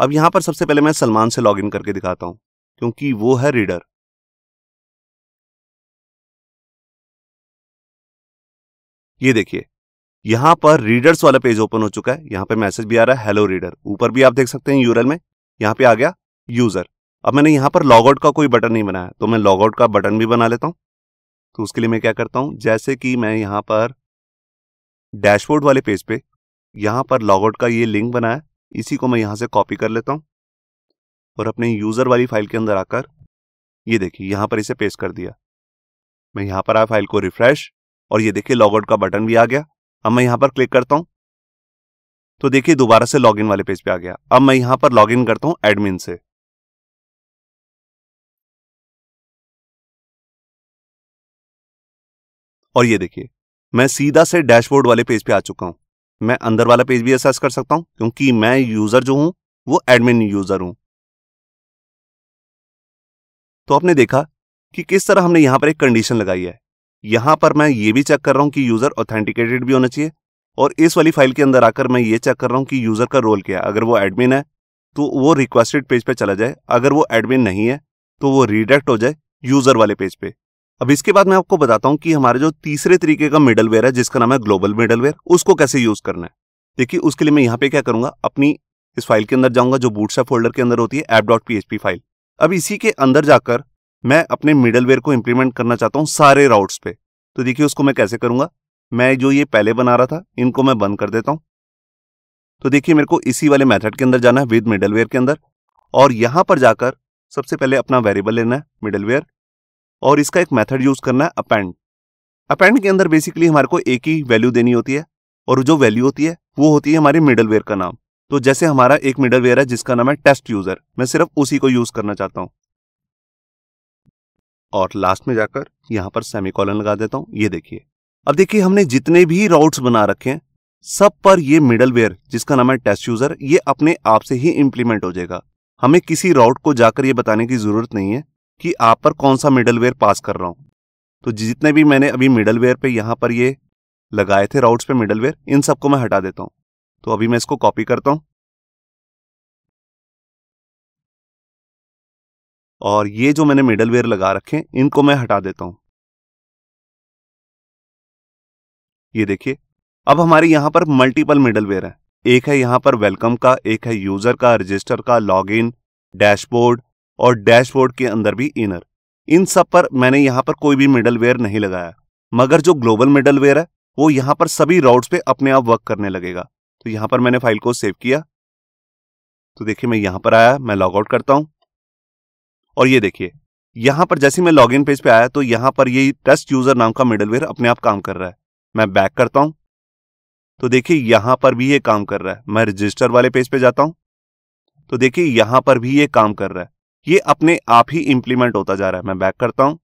अब यहां पर सबसे पहले मैं सलमान से लॉग करके दिखाता हूं क्योंकि वो है रीडर ये देखिए यहां पर रीडर्स वाला पेज ओपन हो चुका है यहां पे मैसेज भी आ रहा है हेलो रीडर ऊपर भी आप देख सकते हैं यूरल में यहां पे आ गया यूजर अब मैंने यहाँ पर लॉगआउट का कोई बटन नहीं बनाया तो मैं लॉगआउट का बटन भी बना लेता हूँ तो उसके लिए मैं क्या करता हूँ जैसे कि मैं यहाँ पर डैशबोर्ड वाले पेज पे यहाँ पर लॉगआउट का ये लिंक बनाया इसी को मैं यहाँ से कॉपी कर लेता हूँ और अपने यूज़र वाली फाइल के अंदर आकर ये देखिए यहाँ पर इसे पेश कर दिया मैं यहाँ पर आया फाइल को रिफ्रेश और ये देखिए लॉगआउट का बटन भी आ गया अब मैं यहाँ पर क्लिक करता हूँ तो देखिए दोबारा से लॉगिन वाले पेज पे आ गया अब मैं यहाँ पर लॉगिन करता हूँ एडमिन से और ये देखिए मैं सीधा से डैशबोर्ड वाले पेज पे आ चुका हूं मैं अंदर वाला पेज भी एसेस कर सकता हूं क्योंकि मैं यूजर जो हूं वो एडमिन यूजर हूं तो आपने देखा कि किस तरह हमने यहां पर एक कंडीशन लगाई है यहां पर मैं ये भी चेक कर रहा हूं कि यूजर ऑथेंटिकेटेड भी होना चाहिए और इस वाली फाइल के अंदर आकर मैं ये चेक कर रहा हूँ कि यूजर का रोल क्या है अगर वो एडमिन है तो वो रिक्वेस्टेड पेज पे चला जाए अगर वो एडमिन नहीं है तो वो रिडेक्ट हो जाए यूजर वाले पेज पे अब इसके बाद मैं आपको बताता हूँ कि हमारे जो तीसरे तरीके का मिडलवेयर है जिसका नाम है ग्लोबल मिडलवेयर उसको कैसे यूज करना है देखिए उसके लिए मैं यहाँ पे क्या करूंगा अपनी इस फाइल के अंदर जाऊंगा जो बूटसा फोल्डर के अंदर होती है एप डॉट पी फाइल अब इसी के अंदर जाकर मैं अपने मिडलवेयर को इम्प्लीमेंट करना चाहता हूँ सारे राउट्स पे तो देखिए उसको मैं कैसे करूंगा मैं जो ये पहले बना रहा था इनको मैं बंद कर देता हूँ तो देखिए मेरे को इसी वाले मेथड के अंदर जाना है विद मिडलवेयर के अंदर और यहां पर जाकर सबसे पहले अपना वेरिएबल लेना है मिडलवेयर और इसका एक मेथड यूज करना है अपेंड अपेंड के अंदर बेसिकली हमारे को एक ही वैल्यू देनी होती है और जो वैल्यू होती है वो होती है हमारे मिडलवेयर का नाम तो जैसे हमारा एक मिडल है जिसका नाम है टेस्ट यूजर मैं सिर्फ उसी को यूज करना चाहता हूं और लास्ट में जाकर यहां पर सेमिकॉलन लगा देता हूं ये देखिए अब देखिए हमने जितने भी राउट्स बना रखे हैं सब पर ये मिडलवेयर जिसका नाम है टेस्ट यूजर ये अपने आप से ही इंप्लीमेंट हो जाएगा हमें किसी राउट को जाकर ये बताने की जरूरत नहीं है कि आप पर कौन सा मिडलवेयर पास कर रहा हूँ तो जितने भी मैंने अभी मिडलवेयर पे यहाँ पर ये लगाए थे राउट्स पे मिडलवेयर इन सबको मैं हटा देता हूँ तो अभी मैं इसको कॉपी करता हूँ और ये जो मैंने मिडलवेयर लगा रखे इनको मैं हटा देता हूँ ये देखिए अब हमारे यहाँ पर मल्टीपल मिडलवेयर है एक है यहाँ पर वेलकम का एक है यूजर का रजिस्टर का लॉगिन डैशबोर्ड और डैशबोर्ड के अंदर भी इनर इन सब पर मैंने यहाँ पर कोई भी मिडलवेयर नहीं लगाया मगर जो ग्लोबल मिडलवेयर है वो यहाँ पर सभी राउट पे अपने आप वर्क करने लगेगा तो यहाँ पर मैंने फाइल को सेव किया तो देखिए मैं यहां पर आया मैं लॉगआउट करता हूं और ये देखिए यहां पर जैसे मैं इन पेज पे आया तो यहां पर ये टेस्ट यूजर नाम का मिडलवेयर अपने आप काम कर रहा है मैं बैक करता हूँ तो देखिए यहां पर भी ये काम कर रहा है मैं रजिस्टर वाले पेज पे जाता हूँ तो देखिए यहां पर भी ये काम कर रहा है ये अपने आप ही इंप्लीमेंट होता जा रहा है मैं बैक करता हूं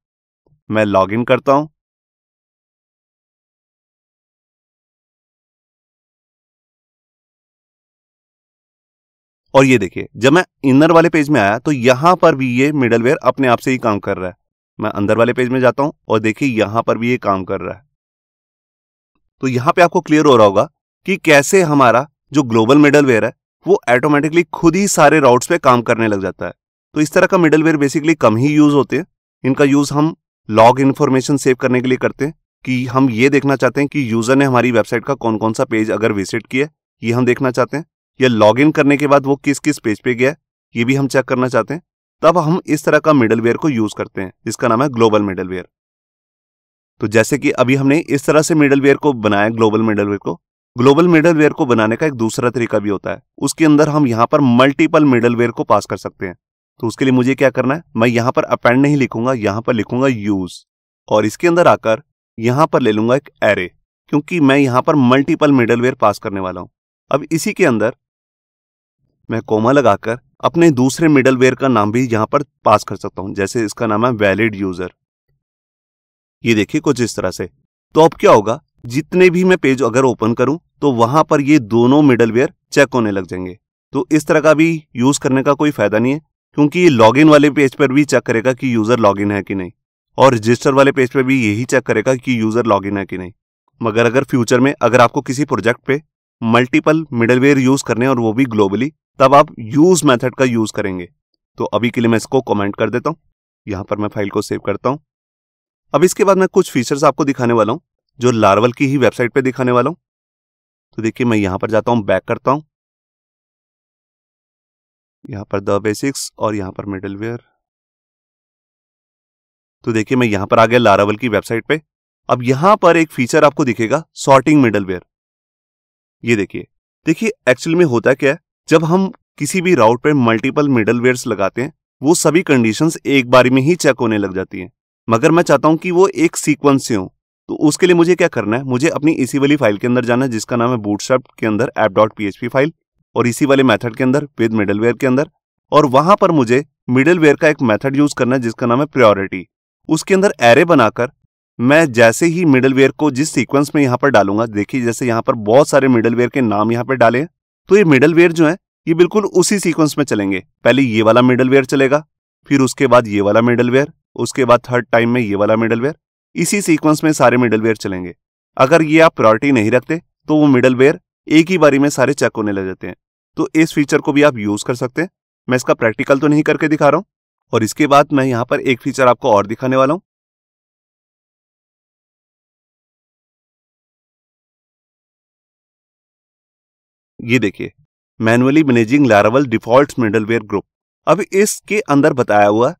मैं लॉग इन करता हूं और ये देखिए जब मैं इनर वाले पेज में आया तो यहां पर भी ये मिडलवेयर अपने आप से ही काम कर रहा है मैं अंदर वाले पेज में जाता हूं और देखिए यहां पर भी ये काम कर रहा है तो यहां पे आपको क्लियर हो रहा होगा कि कैसे हमारा जो ग्लोबल मिडलवेयर है वो ऑटोमेटिकली खुद ही सारे राउट्स पे काम करने लग जाता है तो इस तरह का मिडलवेयर बेसिकली कम ही यूज होते हैं इनका यूज हम लॉग इन्फॉर्मेशन सेव करने के लिए करते हैं कि हम ये देखना चाहते हैं कि यूजर ने हमारी वेबसाइट का कौन कौन सा पेज अगर विजिट किया ये हम देखना चाहते हैं या लॉग इन करने के बाद वो किस किस पेज पे गया ये भी हम चेक करना चाहते हैं तब हम इस तरह का मिडलवेयर को यूज करते हैं जिसका नाम है ग्लोबल मिडलवेयर तो जैसे कि अभी हमने इस तरह से मिडलवेयर को बनाया ग्लोबल मिडलवेयर को ग्लोबल मिडलवेयर को बनाने का एक दूसरा तरीका भी होता है उसके अंदर हम यहाँ पर मल्टीपल मिडलवेयर को पास कर सकते हैं तो उसके लिए मुझे क्या करना है मैं यहां पर अपेंड नहीं लिखूंगा यहां पर लिखूंगा यूज और इसके अंदर आकर यहां पर ले लूंगा एक एरे क्योंकि मैं यहां पर मल्टीपल मिडलवेयर पास करने वाला हूं अब इसी के अंदर मैं कोमा लगाकर अपने दूसरे मिडलवेयर का नाम भी यहां पर पास कर सकता हूं जैसे इसका नाम है वैलिड यूजर ये देखिए कुछ इस तरह से तो अब क्या होगा जितने भी मैं पेज अगर ओपन करूं तो वहां पर ये दोनों मिडलवेयर चेक होने लग जाएंगे तो इस तरह का भी यूज करने का कोई फायदा नहीं है क्योंकि ये इन वाले पेज पर भी चेक करेगा कि यूजर इन है कि नहीं और रजिस्टर वाले पेज पर भी यही चेक करेगा कि यूजर इन है कि नहीं मगर अगर फ्यूचर में अगर आपको किसी प्रोजेक्ट पे मल्टीपल मिडलवेयर यूज करने और वो भी ग्लोबली तब आप यूज मेथड का यूज करेंगे तो अभी के लिए मैं इसको कमेंट कर देता हूँ यहाँ पर मैं फाइल को सेव करता हूँ अब इसके बाद मैं कुछ फीचर्स आपको दिखाने वाला हूँ जो लार्वल की ही वेबसाइट पे दिखाने वाला हूँ तो देखिए मैं यहाँ पर जाता हूँ बैक करता हूँ यहाँ पर द बेसिक्स और यहाँ पर मिडलवेयर तो देखिए मैं यहाँ पर आ गया लारावल की वेबसाइट पे अब यहाँ पर एक फीचर आपको दिखेगा सॉर्टिंग मिडलवेयर ये देखिए देखिए एक्चुअल में होता क्या है जब हम किसी भी राउट पे मल्टीपल मिडलवेयर लगाते हैं वो सभी कंडीशंस एक बार में ही चेक होने लग जाती हैं मगर मैं चाहता हूं कि वो एक सीक्वेंस से हो तो उसके लिए मुझे क्या करना है मुझे अपनी इसी वाली फाइल के अंदर जाना है जिसका नाम है बूट के अंदर एप डॉट पी फाइल और इसी वाले मेथड के अंदर विद मिडलवेयर के अंदर और वहां पर मुझे मिडलवेयर का एक मेथड यूज करना है जिसका नाम है प्रायोरिटी उसके अंदर एरे बनाकर मैं जैसे ही मिडलवेयर को जिस सीक्वेंस में यहाँ पर डालूंगा देखिए जैसे यहाँ पर बहुत सारे मिडलवेयर के नाम यहाँ पर डाले तो ये मिडलवेयर जो है ये बिल्कुल उसी सीक्वेंस में चलेंगे पहले ये वाला मिडलवेयर चलेगा फिर उसके बाद ये वाला मिडलवेयर उसके बाद थर्ड टाइम में ये वाला मिडलवेयर इसी सीक्वेंस में सारे मिडलवेयर चलेंगे अगर ये आप प्रायोरिटी नहीं रखते तो वो मिडलवेयर एक ही बारी में सारे चेक होने लग जाते हैं तो इस फीचर को भी आप यूज कर सकते हैं मैं इसका प्रैक्टिकल तो नहीं करके दिखा रहा हूं और इसके बाद मैं यहां पर एक फीचर आपको और दिखाने वाला हूं ये देखिए manually managing Laravel default middleware group अब इसके अंदर बताया हुआ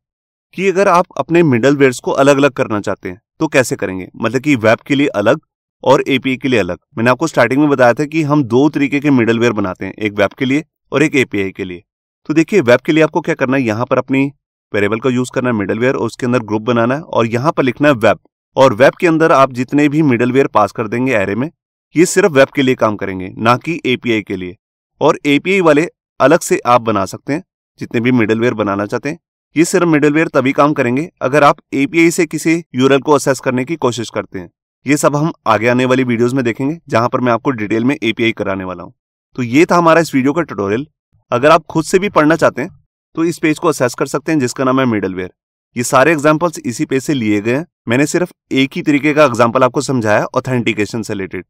कि अगर आप अपने मिडलवेयर को अलग अलग करना चाहते हैं तो कैसे करेंगे मतलब कि वेब के लिए अलग और एपीआई के लिए अलग मैंने आपको स्टार्टिंग में बताया था कि हम दो तरीके के मिडलवेयर बनाते हैं एक वेब के लिए और एक एपीआई के लिए तो देखिए वेब के लिए आपको क्या करना है यहां पर अपनी वेरिएबल का यूज करना है मिडलवेयर और उसके अंदर ग्रुप बनाना है और यहाँ पर लिखना है वेब और वेब के अंदर आप जितने भी मिडलवेयर पास कर देंगे एरे में ये सिर्फ वेब के लिए काम करेंगे ना कि एपीआई के लिए और एपीआई वाले अलग से आप बना सकते हैं जितने भी मिडलवेयर बनाना चाहते हैं ये सिर्फ मिडलवेयर तभी काम करेंगे अगर आप एपीआई से किसी यूरल को असेस करने की कोशिश करते हैं ये सब हम आगे आने वाली वीडियोस में देखेंगे जहां पर मैं आपको डिटेल में एपीआई कराने वाला हूं तो ये था हमारा इस वीडियो का ट्यूटोरियल अगर आप खुद से भी पढ़ना चाहते हैं तो इस पेज को असेस कर सकते हैं जिसका नाम है मिडलवेयर ये सारे एग्जाम्पल्स इसी पेज से लिए गए हैं मैंने सिर्फ एक ही तरीके का एग्जाम्पल आपको समझाया ऑथेंटिकेशन से रिलेटेड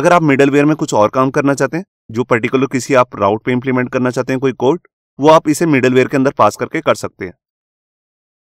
अगर आप मिडलवेयर में कुछ और काम करना चाहते हैं जो पर्टिकुलर किसी आप राउट पे इंप्लीमेंट करना चाहते हैं कोई कोड वो आप इसे मिडलवेयर के अंदर पास करके कर सकते हैं